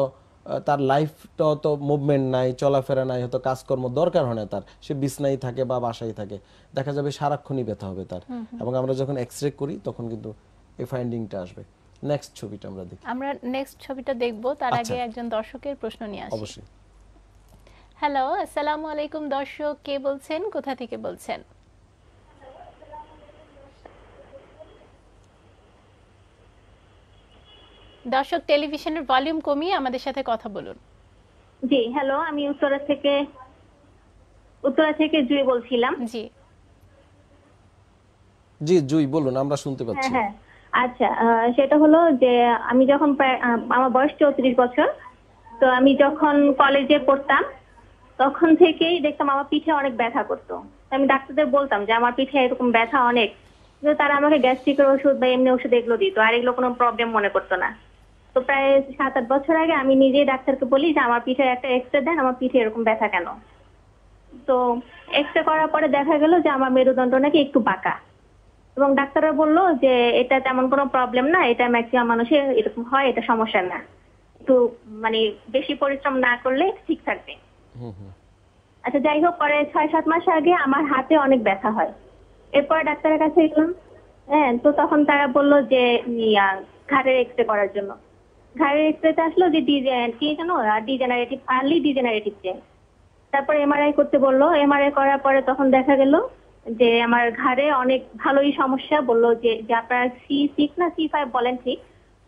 তার লাইফটা অত মুভমেন্ট নাই চলাফেরা নাই হয়তো কাজকর্ম দরকার হয় না তার সে বিছনাই থাকে বা বাসাই থাকে দেখা যাবে সারাক্ষণই ব্যথা হবে তার এবং আমরা যখন এক্স করি তখন কিন্তু এই ফাইন্ডিংটা আসবে নেক্সট ছবিটা আমরা দেখি আমরা নেক্সট ছবিটা দেখব তার আচ্ছা। আগে একজন দর্শকের প্রশ্ন নিয়ে আসি অবশ্যই হ্যালো আসসালামু আলাইকুম দর্শক কে বলছেন কোথা থেকে বলছেন দর্শক টেলিভিশনের ভলিউম কমিয়ে আমাদের সাথে কথা বলুন জি হ্যালো আমি উত্তরা থেকে উত্তরা থেকে জুই বলছিলাম জি জি জুই বলুন আমরা শুনতে হ্যাঁ, পাচ্ছি হ্যাঁ আচ্ছা সেটা হলো যে আমি যখন আমার বয়স চৌত্রিশ বছর তো আমি যখন কলেজে পড়তাম তখন থেকেই দেখতাম আমার পিঠে অনেক ব্যথা করতো আমি ডাক্তারদের বলতাম যে আমার পিঠে এরকম ব্যথা অনেক তারা আমাকে গ্যাস্ট্রিকের ওষুধ বা এমনি ওষুধ এগুলো দিত আর এগুলো কোনো প্রবলেম মনে করতো না তো প্রায় সাত আট বছর আগে আমি নিজেই ডাক্তারকে বলি যে আমার পিঠে একটা এক্সরে দেন আমার পিঠে এরকম ব্যথা কেন তো এক্সরে করার পরে দেখা গেল যে আমার মেরুদণ্ড নাকি একটু বাঁকা এবং ডাক্তাররা বললো যে এটা তেমন কোনো প্রবলেম না এটা ম্যাক্সিমাম মানুষের এরকম হয় এটা সমস্যা না একটু মানে বেশি পরিশ্রম না করলে ঠিক থাকবে আচ্ছা যাই হোক পরে ছয় সাত মাস আগে আমার হাতে অনেক ব্যথা হয় এরপর ডাক্তারের কাছে গেলাম হ্যাঁ তো তখন তারা বললো যে ঘাটের এক্সরে করার জন্য থাইরয়েড এক্সরেতে আসলো যে ডিজেন কি জানো ডিজেনারেটিভ আর্লি ডিজেনারেটিভ জেল তারপরে এমআরআই করতে বললো এমআরআই করার পরে তখন দেখা গেল যে আমার ঘাড়ে অনেক ভালোই সমস্যা বললো যে যে আপনার সি সিক্স না সি ফাইভ বলেন ঠিক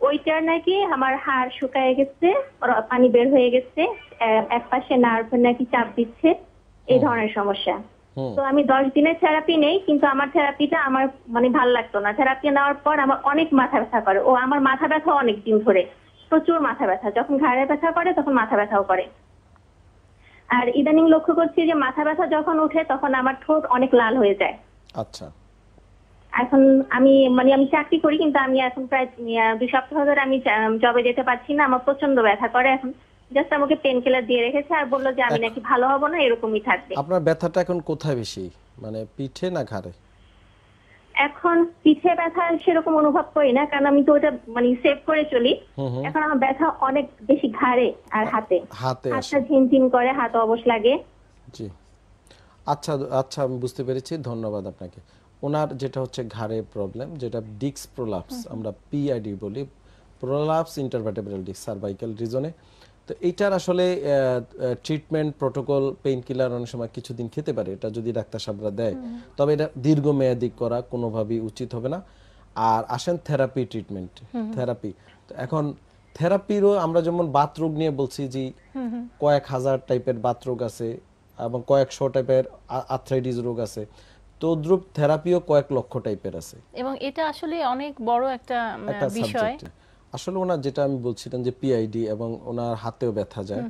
ওইটার নাকি আমার হাড় শুকায় গেছে পানি বের হয়ে গেছে এক পাশে নার্ভ নাকি চাপ দিচ্ছে এই ধরনের সমস্যা তো আমি দশ দিনের থেরাপি নেই কিন্তু আমার থেরাপিটা আমার মানে ভাল লাগতো না থেরাপি নেওয়ার পর আমার অনেক মাথা ব্যথা করে ও আমার মাথা ব্যথা অনেক দিন ধরে প্রচুর মাথা ব্যথা যখন ঘাড়ে ব্যথা করে তখন মাথা ব্যথাও করে আর ইদানিং লক্ষ্য করছি যে মাথা ব্যথা যখন উঠে তখন আমার ঠোঁট অনেক লাল হয়ে যায় আচ্ছা এখন আমি মানে আমি চাকরি করি কিন্তু আমি এখন প্রায় দুই সপ্তাহ ধরে আমি জবে যেতে পারছি না আমার প্রচন্ড ব্যথা করে এখন জাস্ট আমাকে পেন কিলার দিয়ে রেখেছে আর বললো যে আমি নাকি ভালো হব না এরকমই থাকবে আপনার ব্যথাটা এখন কোথায় বেশি মানে পিঠে না ঘাড়ে এখন পিঠে ব্যথা সেরকম অনুভব করি না কারণ আমি তো ওটা মানে সেভ করে চলি এখন আমার ব্যথা অনেক বেশি ঘাড়ে আর হ্যাঁ, হাতে হাতে হাতটা ঝিমঝিম করে হাত অবশ লাগে জি আচ্ছা আচ্ছা আমি বুঝতে পেরেছি ধন্যবাদ আপনাকে ওনার যেটা হচ্ছে ঘাড়ে প্রবলেম যেটা ডিক্স প্রোলাপস আমরা পিআইডি বলি প্রোলাপস ইন্টারভার্টেব্রাল ডিক্স সার্ভাইকাল রিজনে তো এটার আসলে ট্রিটমেন্ট প্রোটোকল পেইন কিলার অনেক সময় কিছুদিন খেতে পারে এটা যদি ডাক্তার সাহেবরা দেয় তবে এটা দীর্ঘমেয়াদী করা কোনোভাবেই উচিত হবে না আর আসেন থেরাপি ট্রিটমেন্ট থেরাপি তো এখন থেরাপিরও আমরা যেমন বাতরোগ নিয়ে বলছি যে কয়েক হাজার টাইপের বাতরোগ আছে এবং কয়েকশো টাইপের আর্থ্রাইটিস রোগ আছে তদ্রূপ থেরাপিও কয়েক লক্ষ টাইপের আছে এবং এটা আসলে অনেক বড় একটা বিষয় আসলে ওনার যেটা আমি বলছিলাম যে পিআইডি এবং ওনার হাতেও ব্যথা যায়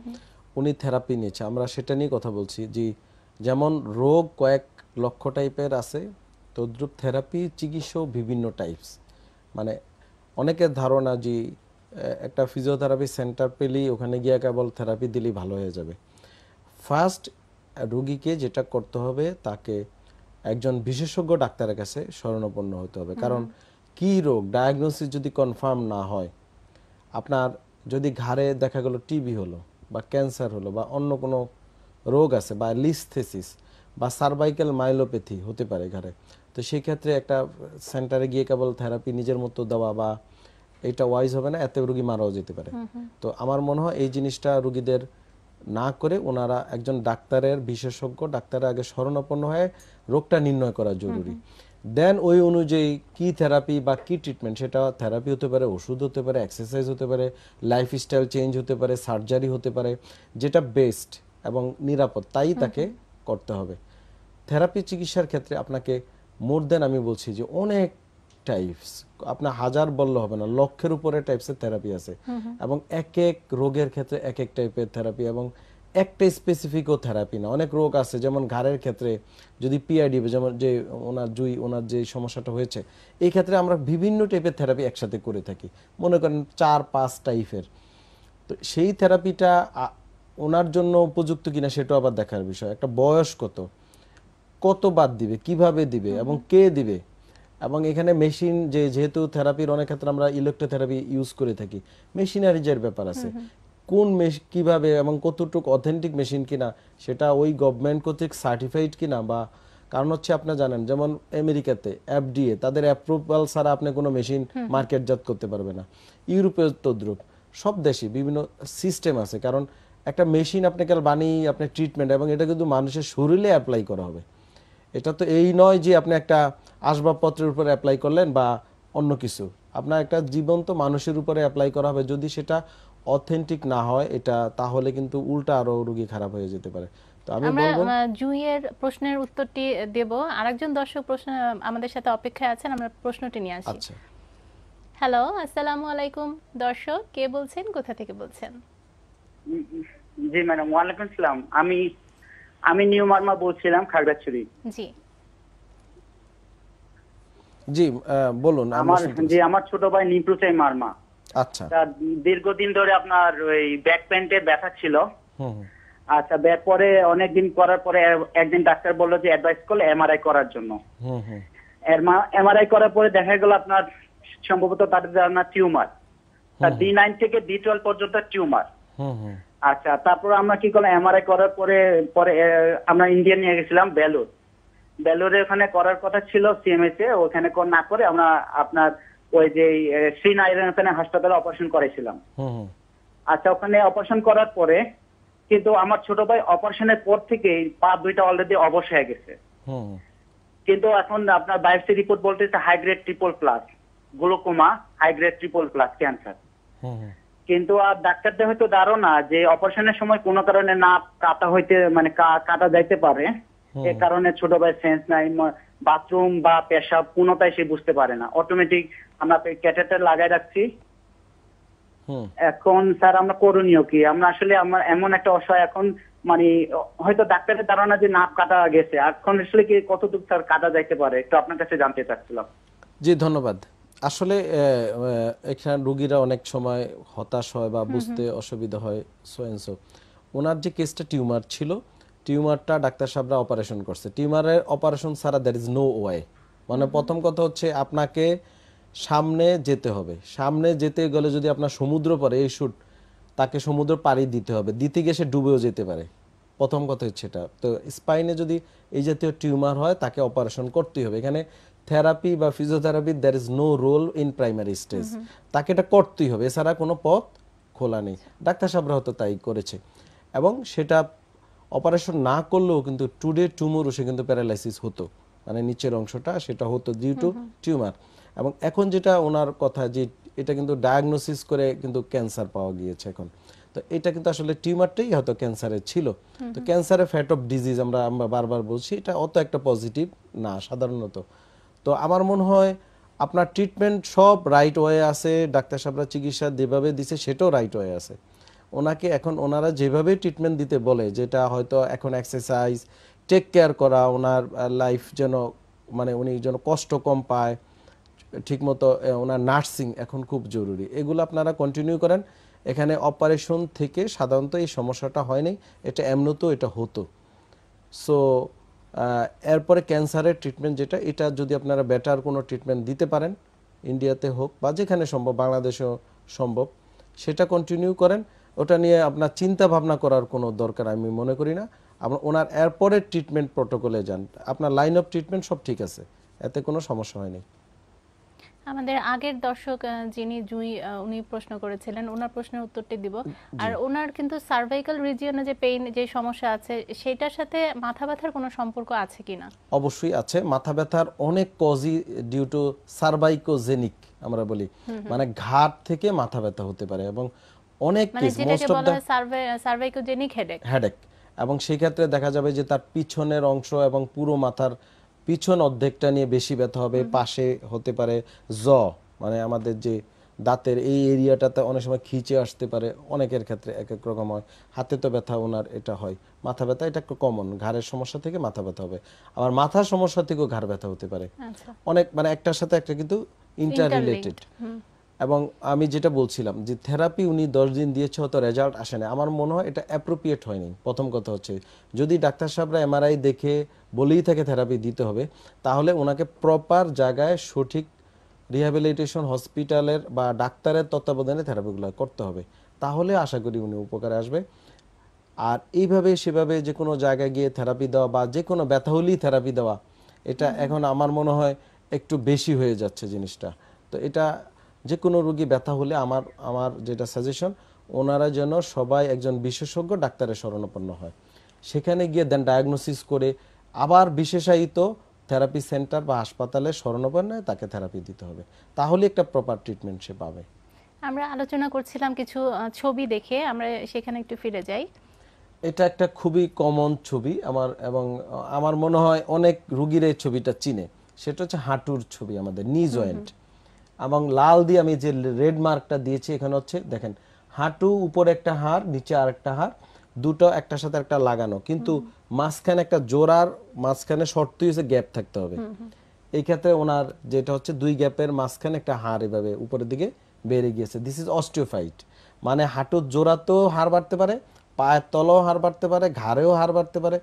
উনি থেরাপি নিয়েছে আমরা সেটা নিয়ে কথা বলছি যে যেমন রোগ কয়েক লক্ষ টাইপের আছে তদ্রুপ থেরাপি চিকিৎসাও বিভিন্ন টাইপস মানে অনেকের ধারণা যে একটা ফিজিওথেরাপি সেন্টার পেলেই ওখানে গিয়ে কেবল থেরাপি দিলেই ভালো হয়ে যাবে ফার্স্ট রুগীকে যেটা করতে হবে তাকে একজন বিশেষজ্ঞ ডাক্তারের কাছে স্মরণাপন্ন হতে হবে কারণ কি রোগ ডায়াগনোসিস যদি কনফার্ম না হয় আপনার যদি ঘাড়ে দেখা গেলো টিবি হলো বা ক্যান্সার হলো বা অন্য কোনো রোগ আছে বা লিস্থেসিস বা সার্ভাইকাল মাইলোপ্যাথি হতে পারে ঘাড়ে তো সেই ক্ষেত্রে একটা সেন্টারে গিয়ে কেবল থেরাপি নিজের মতো দেওয়া বা এটা ওয়াইজ হবে না এতে রুগী মারাও যেতে পারে তো আমার মনে হয় এই জিনিসটা রুগীদের না করে ওনারা একজন ডাক্তারের বিশেষজ্ঞ ডাক্তারের আগে শরণাপন্ন হয়ে রোগটা নির্ণয় করা জরুরি দেন ওই অনুযায়ী কি থেরাপি বা কি ট্রিটমেন্ট সেটা থেরাপি হতে পারে ওষুধ হতে পারে এক্সারসাইজ হতে পারে লাইফস্টাইল চেঞ্জ হতে পারে সার্জারি হতে পারে যেটা বেস্ট এবং নিরাপদ তাই তাকে করতে হবে থেরাপি চিকিৎসার ক্ষেত্রে আপনাকে মোর দেন আমি বলছি যে অনেক টাইপস আপনার হাজার বললে হবে না লক্ষের উপরে টাইপসের থেরাপি আছে এবং এক এক রোগের ক্ষেত্রে এক এক টাইপের থেরাপি এবং একটা স্পেসিফিকও থেরাপি না অনেক রোগ আছে যেমন ঘাড়ের ক্ষেত্রে যদি পিআইডি যেমন যে ওনার জুই ওনার যে সমস্যাটা হয়েছে এই ক্ষেত্রে আমরা বিভিন্ন টাইপের থেরাপি একসাথে করে থাকি মনে করেন চার পাঁচ টাইপের তো সেই থেরাপিটা ওনার জন্য উপযুক্ত কিনা সেটাও আবার দেখার বিষয় একটা বয়স কত কত বাদ দিবে কিভাবে দিবে এবং কে দিবে এবং এখানে মেশিন যে যেহেতু থেরাপির অনেক ক্ষেত্রে আমরা ইলেকট্রোথেরাপি ইউজ করে থাকি মেশিনারিজের ব্যাপার আছে কোন মেশিন কীভাবে এবং কতটুকু অথেন্টিক মেশিন কিনা সেটা ওই গভর্নমেন্ট কর্তৃক সার্টিফাইড কিনা বা কারণ হচ্ছে আপনি জানেন যেমন আমেরিকাতে এফডিএ তাদের অ্যাপ্রুভাল ছাড়া আপনি কোনো মেশিন মার্কেটজাত করতে পারবে না ইউরোপের তদ্রুপ সব দেশে বিভিন্ন সিস্টেম আছে কারণ একটা মেশিন আপনি আপনাকে বানিয়ে আপনি ট্রিটমেন্ট এবং এটা কিন্তু মানুষের শরীরে অ্যাপ্লাই করা হবে এটা তো এই নয় যে আপনি একটা আসবাবপত্রের উপরে অ্যাপ্লাই করলেন বা অন্য কিছু আপনার একটা জীবন্ত মানুষের উপরে অ্যাপ্লাই করা হবে যদি সেটা অথেন্টিক না হয় এটা তাহলে কিন্তু উল্টা আরো রোগী খারাপ হয়ে যেতে পারে তো আমি বলবো জুইয়ের প্রশ্নের উত্তরটি দেব আরেকজন দর্শক প্রশ্ন আমাদের সাথে অপেক্ষায় আছেন আমরা প্রশ্নটি নিয়ে আসি আচ্ছা হ্যালো আসসালামু আলাইকুম দর্শক কে বলছেন কোথা থেকে বলছেন জি ম্যাডাম ওয়ালাইকুম আসসালাম আমি আমি নিউ মার্মা বলছিলাম খাগড়াছড়ি জি জি বলুন আমার জি আমার ছোট ভাই নিপ্রুচাই মার্মা আচ্ছা দীর্ঘদিন ধরে আপনার ওই ব্যাক প্যান্টে ব্যথা ছিল আচ্ছা ব্যাক পরে অনেকদিন করার পরে একদিন ডাক্তার বললো যে অ্যাডভাইস করলো এমআরআই করার জন্য এমআরআই করার পরে দেখা গেল আপনার সম্ভবত তাদের জানা টিউমার ডি নাইন থেকে ডি টুয়েলভ পর্যন্ত টিউমার আচ্ছা তারপর আমরা কি করলাম এমআরআই করার পরে পরে আমরা ইন্ডিয়া নিয়ে গেছিলাম বেলুর বেলুরে ওখানে করার কথা ছিল সিএমএস এ ওখানে না করে আমরা আপনার ওই যে শ্রীনারায়ণ ওখানে হাসপাতালে অপারেশন করেছিলাম আচ্ছা ওখানে অপারেশন করার পরে কিন্তু আমার ছোট ভাই অপারেশনের পর থেকে পা দুইটা অলরেডি অবশ হয়ে গেছে কিন্তু এখন আপনার বায়োপসি রিপোর্ট বলতে high grade triple plus glaucoma high grade triple plus cancer কিন্তু আর ডাক্তারদের হয়তো ধারণা যে অপারেশনের সময় কোনো কারণে না কাটা হইতে মানে কাটা যাইতে পারে এ কারণে ছোট ভাই সেন্স নাই বাথরুম বা পেশাব কোনোটাই সে বুঝতে পারে না অটোমেটিক আমরা ক্যাটাটার লাগাই রাখছি এখন স্যার আমরা করণীয় কি আমরা আসলে আমার এমন একটা অসহায় এখন মানে হয়তো ডাক্তারের ধারণা যে নাক কাটা গেছে এখন আসলে কি কতটুকু স্যার কাটা যাইতে পারে একটু আপনার কাছে জানতে চাচ্ছিলাম জি ধন্যবাদ আসলে এখানে রোগীরা অনেক সময় হতাশ হয় বা বুঝতে অসুবিধা হয় সোয়েন্স ওনার যে কেসটা টিউমার ছিল টিউমারটা ডাক্তার সাহেবরা অপারেশন করছে টিউমারের অপারেশন ছাড়া দ্যার ইজ নো ওয়ে মানে প্রথম কথা হচ্ছে আপনাকে সামনে যেতে হবে সামনে যেতে গেলে যদি আপনার সমুদ্র পরে এই শ্যুট তাকে সমুদ্র পাড়ি দিতে হবে দিতে গিয়ে সে ডুবেও যেতে পারে প্রথম কথা হচ্ছে এটা তো স্পাইনে যদি এই জাতীয় টিউমার হয় তাকে অপারেশন করতেই হবে এখানে থেরাপি বা physiotherapy there is no role in primary stage তাকে এটা করতেই হবে এছাড়া কোনো পথ খোলা নেই ডাক্তার সাহেবরা হয়তো তাই করেছে এবং সেটা অপারেশন না করলেও কিন্তু টুডে টুমোরও সে কিন্তু প্যারালাইসিস হতো মানে নিচের অংশটা সেটা হতো ডিউ টু টিউমার এবং এখন যেটা ওনার কথা যে এটা কিন্তু ডায়াগনোসিস করে কিন্তু ক্যান্সার পাওয়া গিয়েছে এখন তো এটা কিন্তু আসলে টিউমারটাই হয়তো ক্যান্সারে ছিল তো ক্যান্সারে ফ্যাট অফ ডিজিজ আমরা আমরা বারবার বলছি এটা অত একটা পজিটিভ না সাধারণত তো আমার মনে হয় আপনার ট্রিটমেন্ট সব রাইট ওয়ে আছে ডাক্তার সাহেবরা চিকিৎসা যেভাবে দিছে সেটাও রাইট ওয়ে আছে ওনাকে এখন ওনারা যেভাবে ট্রিটমেন্ট দিতে বলে যেটা হয়তো এখন এক্সারসাইজ টেক কেয়ার করা ওনার লাইফ যেন মানে উনি যেন কষ্ট কম পায় ঠিকমতো ওনার নার্সিং এখন খুব জরুরি এগুলো আপনারা কন্টিনিউ করেন এখানে অপারেশন থেকে সাধারণত এই সমস্যাটা হয়নি এটা এমনতো এটা হতো সো এরপরে ক্যান্সারের ট্রিটমেন্ট যেটা এটা যদি আপনারা বেটার কোনো ট্রিটমেন্ট দিতে পারেন ইন্ডিয়াতে হোক বা যেখানে সম্ভব বাংলাদেশেও সম্ভব সেটা কন্টিনিউ করেন ওটা নিয়ে আপনার চিন্তা ভাবনা করার কোনো দরকার আমি মনে করি না আপনার ওনার এরপরের ট্রিটমেন্ট প্রোটোকলে যান আপনার লাইন অফ ট্রিটমেন্ট সব ঠিক আছে এতে কোনো সমস্যা হয়নি আমাদের আগের দর্শক যিনি জুই উনি প্রশ্ন করেছিলেন ওনার প্রশ্নের উত্তরটি দিব আর ওনার কিন্তু সার্ভাইকাল রিজিয়নে যে পেইন যে সমস্যা আছে সেটার সাথে মাথা ব্যথার কোনো সম্পর্ক আছে না অবশ্যই আছে মাথা ব্যথার অনেক কজি ডিউ টু সার্ভাইকোজেনিক আমরা বলি মানে ঘাট থেকে মাথা ব্যথা হতে পারে এবং অনেক case most of the cervicogenic headache headache এবং সেই ক্ষেত্রে দেখা যাবে যে তার পিছনের অংশ এবং পুরো মাথার পিছন অর্ধেকটা নিয়ে বেশি ব্যথা হবে পাশে হতে পারে জ মানে আমাদের যে দাঁতের এই এরিয়াটাতে অনেক সময় খিচে আসতে পারে অনেকের ক্ষেত্রে এক এক রকম হয় হাতে তো ব্যথা ওনার এটা হয় মাথা ব্যথা এটা একটু কমন ঘাড়ের সমস্যা থেকে মাথা ব্যথা হবে আবার মাথার সমস্যা থেকেও ঘাড় ব্যথা হতে পারে আচ্ছা। অনেক মানে একটার সাথে একটা কিন্তু ইন্টার রিলেটেড এবং আমি যেটা বলছিলাম যে থেরাপি উনি দশ দিন দিয়েছে হয়তো রেজাল্ট আসে না আমার মনে হয় এটা অ্যাপ্রোপ্রিয়েট হয়নি প্রথম কথা হচ্ছে যদি ডাক্তার সাহেবরা এমআরআই দেখে বলেই থাকে থেরাপি দিতে হবে তাহলে ওনাকে প্রপার জায়গায় সঠিক রিহ্যাবিলিটেশন হসপিটালের বা ডাক্তারের তত্ত্বাবধানে থেরাপিগুলো করতে হবে তাহলে আশা করি উনি উপকারে আসবে আর এইভাবে সেভাবে যে কোনো জায়গায় গিয়ে থেরাপি দেওয়া বা যে কোনো ব্যথা হলেই থেরাপি দেওয়া এটা এখন আমার মনে হয় একটু বেশি হয়ে যাচ্ছে জিনিসটা তো এটা যে কোনো রোগী ব্যথা হলে আমার আমার যেটা সাজেশন ওনারা যেন সবাই একজন বিশেষজ্ঞ ডাক্তারের স্মরণাপন্ন হয় সেখানে গিয়ে দেন ডায়াগনোসিস করে আবার বিশেষায়িত থেরাপি সেন্টার বা হাসপাতালে হয় তাকে থেরাপি দিতে হবে তাহলে একটা প্রপার ট্রিটমেন্ট সে পাবে আমরা আলোচনা করছিলাম কিছু ছবি দেখে আমরা সেখানে একটু ফিরে যাই এটা একটা খুবই কমন ছবি আমার এবং আমার মনে হয় অনেক রুগীর এই ছবিটা চিনে সেটা হচ্ছে হাঁটুর ছবি আমাদের নি জয়েন্ট এবং লাল দিয়ে আমি যে রেড মার্কটা দিয়েছি এখানে হচ্ছে দেখেন হাঁটু উপরে একটা হাড় নিচে আর একটা হাড় দুটো একটা সাথে একটা লাগানো কিন্তু মাঝখানে একটা জোড়ার মাঝখানে শর্তই হচ্ছে গ্যাপ থাকতে হবে এই ক্ষেত্রে ওনার যেটা হচ্ছে দুই গ্যাপের মাঝখানে একটা হাড় এভাবে উপরের দিকে বেড়ে গিয়েছে দিস ইজ অস্টিওফাইট মানে হাঁটুর জোড়াতেও হাড় বাড়তে পারে পায়ের তলাও হাড় বাড়তে পারে ঘাড়েও হাড় বাড়তে পারে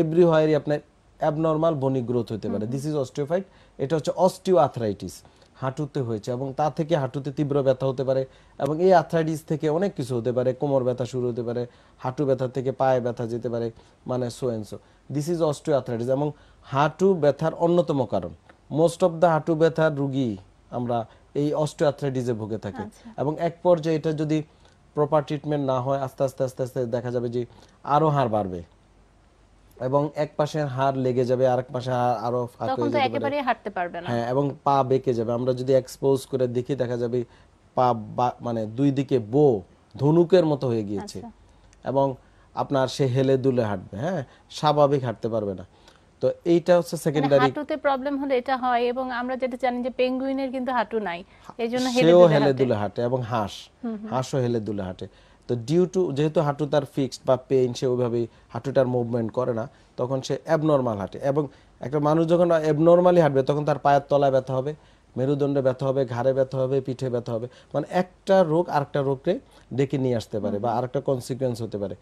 এভরি হোয়ারি আপনার অ্যাবনর্মাল বনি গ্রোথ হতে পারে দিস ইজ অস্টিওফাইট এটা হচ্ছে অস্টিও আর্থরাইটিস হাঁটুতে হয়েছে এবং তা থেকে হাঁটুতে তীব্র ব্যথা হতে পারে এবং এই আর্থ্রাইটিস থেকে অনেক কিছু হতে পারে কোমর ব্যথা শুরু হতে পারে হাঁটু ব্যথা থেকে পায়ে ব্যথা যেতে পারে মানে so and so this is osteo arthritis এবং হাঁটু ব্যথার অন্যতম কারণ মোস্ট অফ দ্য হাঁটু ব্যথার রুগী আমরা এই অস্ট্রিও আর্থ্রাইটিসে ভুগে থাকি আচ্ছা। এবং এক পর্যায়ে এটা যদি প্রপার ট্রিটমেন্ট না হয় আস্তে আস্তে আস্তে আস্তে দেখা যাবে যে আরও হার বাড়বে এবং এক পাশের হাড় লেগে যাবে আরেক পাশে আরো ফাঁক হয়ে যাবে একেবারে হাঁটতে পারবে না হ্যাঁ এবং পা বেঁকে যাবে আমরা যদি এক্সপোজ করে দেখি দেখা যাবে পা মানে দুই দিকে বো ধনুকের মতো হয়ে গিয়েছে আচ্ছা। এবং আপনার সে হেলে দুলে হাঁটবে হ্যাঁ স্বাভাবিক হাঁটতে পারবে না তো এইটা হচ্ছে সেকেন্ডারি মানে হাঁটুতে প্রবলেম হলে এটা হয় এবং আমরা যেটা জানি যে পেঙ্গুইনের কিন্তু হাঁটু নাই এজন্য হেলে দুলে হাঁটে এবং হাঁস হাঁসও হেলে দুলে হাঁটে তো ডিউ টু যেহেতু হাঁটু তার ফিক্সড বা পেইন সে ওইভাবে হাঁটুটার মুভমেন্ট করে না তখন সে অ্যাবনর্মাল হাঁটে এবং একটা মানুষ যখন অ্যাবনর্মালি হাঁটবে তখন তার পায়ের তলায় ব্যথা হবে মেরুদণ্ডে ব্যথা হবে ঘাড়ে ব্যথা হবে পিঠে ব্যথা হবে মানে একটা রোগ আরেকটা রোগকে ডেকে নিয়ে আসতে পারে বা আরেকটা কনসিকুয়েন্স হতে পারে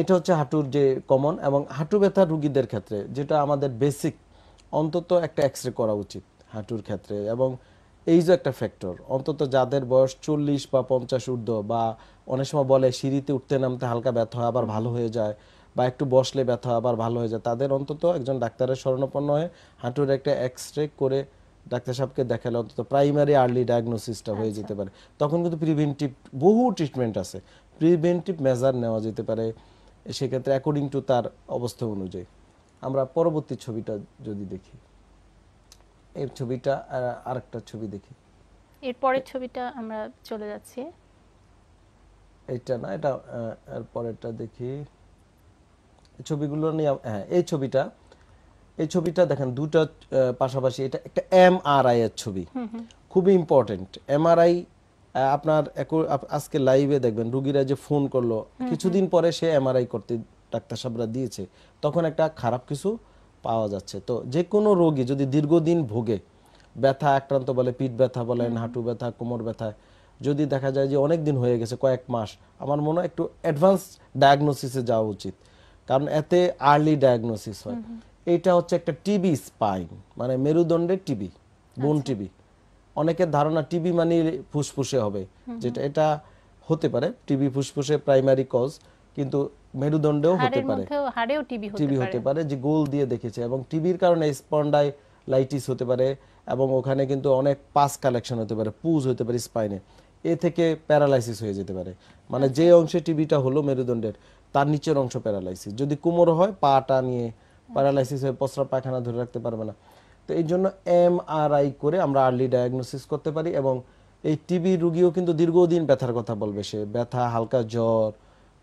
এটা হচ্ছে হাঁটুর যে কমন এবং হাঁটু ব্যথা রুগীদের ক্ষেত্রে যেটা আমাদের বেসিক অন্তত একটা এক্স রে করা উচিত হাঁটুর ক্ষেত্রে এবং এই যে একটা ফ্যাক্টর অন্তত যাদের বয়স চল্লিশ বা পঞ্চাশ ঊর্ধ্ব বা অনেক সময় বলে সিঁড়িতে উঠতে নামতে হালকা ব্যথা হয় আবার ভালো হয়ে যায় বা একটু বসলে ব্যথা আবার ভালো হয়ে যায় তাদের অন্তত একজন ডাক্তারের স্মরণাপন্ন হয়ে হাঁটুর একটা এক্স রে করে ডাক্তার সাহেবকে দেখালে অন্তত প্রাইমারি আর্লি ডায়াগনোসিসটা হয়ে আচ্ছা। যেতে পারে তখন কিন্তু প্রিভেন্টিভ বহু ট্রিটমেন্ট আছে প্রিভেন্টিভ মেজার নেওয়া যেতে পারে সেক্ষেত্রে অ্যাকর্ডিং টু তার অবস্থা অনুযায়ী আমরা পরবর্তী ছবিটা যদি দেখি এর ছবিটা আর একটা ছবি দেখি এরপরের ছবিটা আমরা চলে যাচ্ছি এইটা না এটা এরপরেরটা দেখি ছবিগুলো নিয়ে হ্যাঁ এই ছবিটা এই ছবিটা দেখেন দুটা পাশাপাশি এটা একটা এমআরআই এর ছবি খুবই ইম্পর্টেন্ট এমআরআই আপনার আজকে লাইভে দেখবেন রুগীরা যে ফোন করলো কিছুদিন পরে সে এমআরআই করতে ডাক্তার সাহেবরা দিয়েছে তখন একটা খারাপ কিছু পাওয়া যাচ্ছে তো যে কোনো রোগী যদি দীর্ঘদিন ভোগে ব্যথা আক্রান্ত বলে পিঠ ব্যথা বলেন হাঁটু ব্যথা কোমর ব্যথা যদি দেখা যায় যে অনেক দিন হয়ে গেছে কয়েক মাস আমার মনে হয় একটু অ্যাডভান্স ডায়াগনোসিসে যাওয়া উচিত কারণ এতে আর্লি ডায়াগনোসিস হয় এটা হচ্ছে একটা টিবি স্পাইন মানে মেরুদণ্ডের টিবি বোন টিবি অনেকের ধারণা টিবি মানে ফুসফুসে হবে যেটা এটা হতে পারে টিবি ফুসফুসে প্রাইমারি কজ কিন্তু মেরুদণ্ডেও হতে পারে হাড়েও টিবি হতে পারে যে গোল দিয়ে দেখেছে এবং টিবির কারণে স্পন্ডাইলাইটিস হতে পারে এবং ওখানে কিন্তু অনেক পাস কালেকশন হতে পারে পুজ হতে পারে স্পাইনে এ থেকে প্যারালাইসিস হয়ে যেতে পারে মানে যে অংশে টিবিটা হলো মেরুদণ্ডের তার নিচের অংশ প্যারালাইসিস যদি কোমর হয় পাটা নিয়ে প্যারালাইসিস হয়ে পসরা পায়খানা ধরে রাখতে পারবে না তো এই জন্য এম আর আই করে আমরা আর্লি ডায়াগনোসিস করতে পারি এবং এই টিবি রুগীও কিন্তু দীর্ঘদিন ব্যথার কথা বলবে সে ব্যথা হালকা জ্বর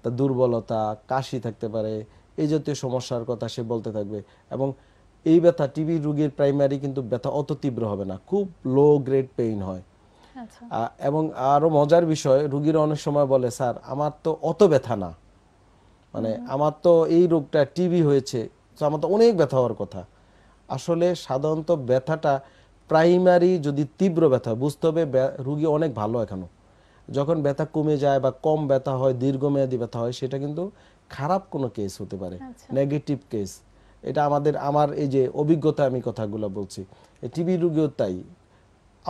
তা দুর্বলতা কাশি থাকতে পারে এই জাতীয় সমস্যার কথা সে বলতে থাকবে এবং এই ব্যথা টিবি রুগীর প্রাইমারি কিন্তু ব্যথা অত তীব্র হবে না খুব লো গ্রেড পেইন হয় আচ্ছা। এবং আরো মজার বিষয় রুগীর অনেক সময় বলে স্যার আমার তো অত ব্যথা না মানে আমার তো এই রোগটা টিবি হয়েছে তো আমার তো অনেক ব্যথা হওয়ার কথা আসলে সাধারণত ব্যথাটা প্রাইমারি যদি তীব্র ব্যথা বুঝতে হবে রুগী অনেক ভালো এখনো যখন ব্যথা কমে যায় বা কম ব্যথা হয় দীর্ঘমেয়াদী ব্যথা হয় সেটা কিন্তু খারাপ কোনো কেস হতে পারে নেগেটিভ আচ্ছা। কেস এটা আমাদের আমার এই যে অভিজ্ঞতা আমি কথাগুলো বলছি টিবি রুগীও তাই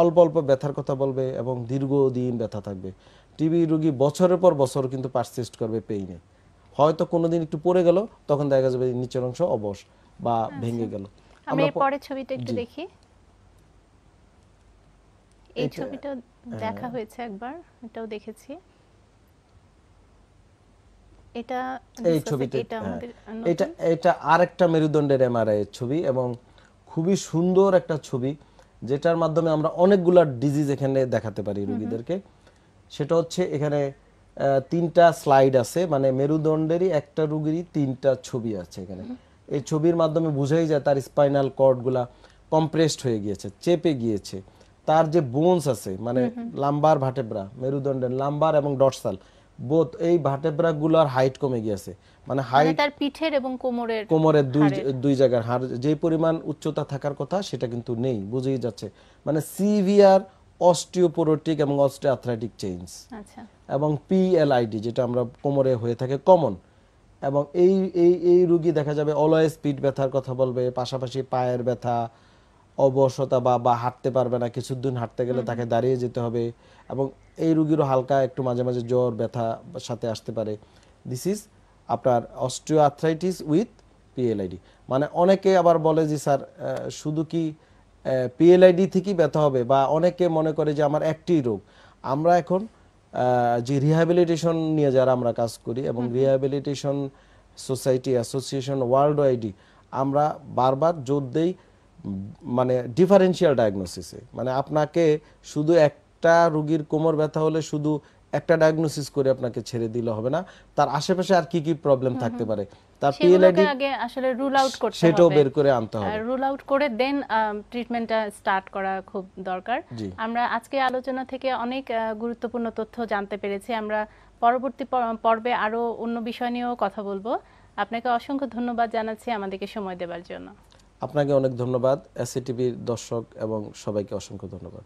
অল্প অল্প ব্যথার কথা বলবে এবং দীর্ঘদিন ব্যথা থাকবে টিবি রুগী বছরের পর বছর কিন্তু পার্সিস্ট করবে পেইনে হয়তো কোনো দিন একটু পড়ে গেল তখন দেখা যাবে নিচের অংশ অবশ বা আচ্ছা। ভেঙে গেল আমরা পরের ছবিটা একটু দেখি এই ছবিটা হ্যাঁ। দেখা হয়েছে একবার এটাও দেখেছি এটা এই ছবিটা এটা হ্যাঁ। আমাদের এটা এটা আরেকটা মেরুদণ্ডের এমআরআই এর ছবি এবং খুবই সুন্দর একটা ছবি যেটার মাধ্যমে আমরা অনেকগুলো ডিজিজ এখানে দেখাতে পারি রুগীদেরকে সেটা হচ্ছে এখানে তিনটা স্লাইড আছে মানে মেরুদণ্ডেরই একটা রুগীরই তিনটা ছবি আছে এখানে এই ছবির মাধ্যমে বুঝাই যায় তার স্পাইনাল কর্ডগুলা কম্প্রেসড হয়ে গিয়েছে চেপে গিয়েছে তার যে বোনস আছে মানে লাম্বার ভাটেব্রা মেরুদণ্ডের লাম্বার এবং ডটসাল বোধ এই ভাটেব্রাগুলোর হাইট কমে গিয়েছে মানে হাইট মানে তার পিঠের এবং কোমরের কোমরের দুই দুই জায়গার হাড় যে পরিমাণ উচ্চতা থাকার কথা সেটা কিন্তু নেই বুঝেই যাচ্ছে মানে সিভিআর অস্টিওপোরোটিক এবং অস্টিওআর্থ্রাইটিক চেঞ্জ আচ্ছা এবং পিএলআইডি যেটা আমরা কোমরে হয়ে থাকে কমন এবং এই এই এই রোগী দেখা যাবে অলওয়েজ পিঠ ব্যথার কথা বলবে পাশাপাশি পায়ের ব্যথা অবসতা বা বা হাঁটতে পারবে না কিছুদিন হাঁটতে গেলে তাকে দাঁড়িয়ে যেতে হবে এবং এই রোগীরও হালকা একটু মাঝে মাঝে জ্বর ব্যথা সাথে আসতে পারে দিস ইজ আপনার অস্ট্রিও আথ্রাইটিস উইথ পিএলআইডি মানে অনেকে আবার বলে যে স্যার শুধু কি পিএলআইডি থেকেই ব্যথা হবে বা অনেকে মনে করে যে আমার একটি রোগ আমরা এখন যে রিহ্যাবিলিটেশন নিয়ে যারা আমরা কাজ করি এবং rehabilitation society association worldwide আমরা বারবার জোর দেই মানে ডিফারেন্সিয়াল ডায়াগনোসিসে মানে আপনাকে শুধু একটা রুগীর কোমর ব্যথা হলে শুধু একটা ডায়াগনোসিস করে আপনাকে ছেড়ে দিলে হবে না তার আশেপাশে আর কি কি প্রবলেম থাকতে পারে তার পিএলআইডি আগে আসলে রুল আউট করতে হবে সেটাও বের করে আনতে হবে রুল আউট করে দেন ট্রিটমেন্টটা স্টার্ট করা খুব দরকার আমরা আজকে আলোচনা থেকে অনেক গুরুত্বপূর্ণ তথ্য জানতে পেরেছি আমরা পরবর্তী পর্বে আরো অন্য বিষয় নিয়েও কথা বলবো আপনাকে অসংখ্য ধন্যবাদ জানাচ্ছি আমাদেরকে সময় দেওয়ার জন্য আপনাকে অনেক ধন্যবাদ এসিটিভির দর্শক এবং সবাইকে অসংখ্য ধন্যবাদ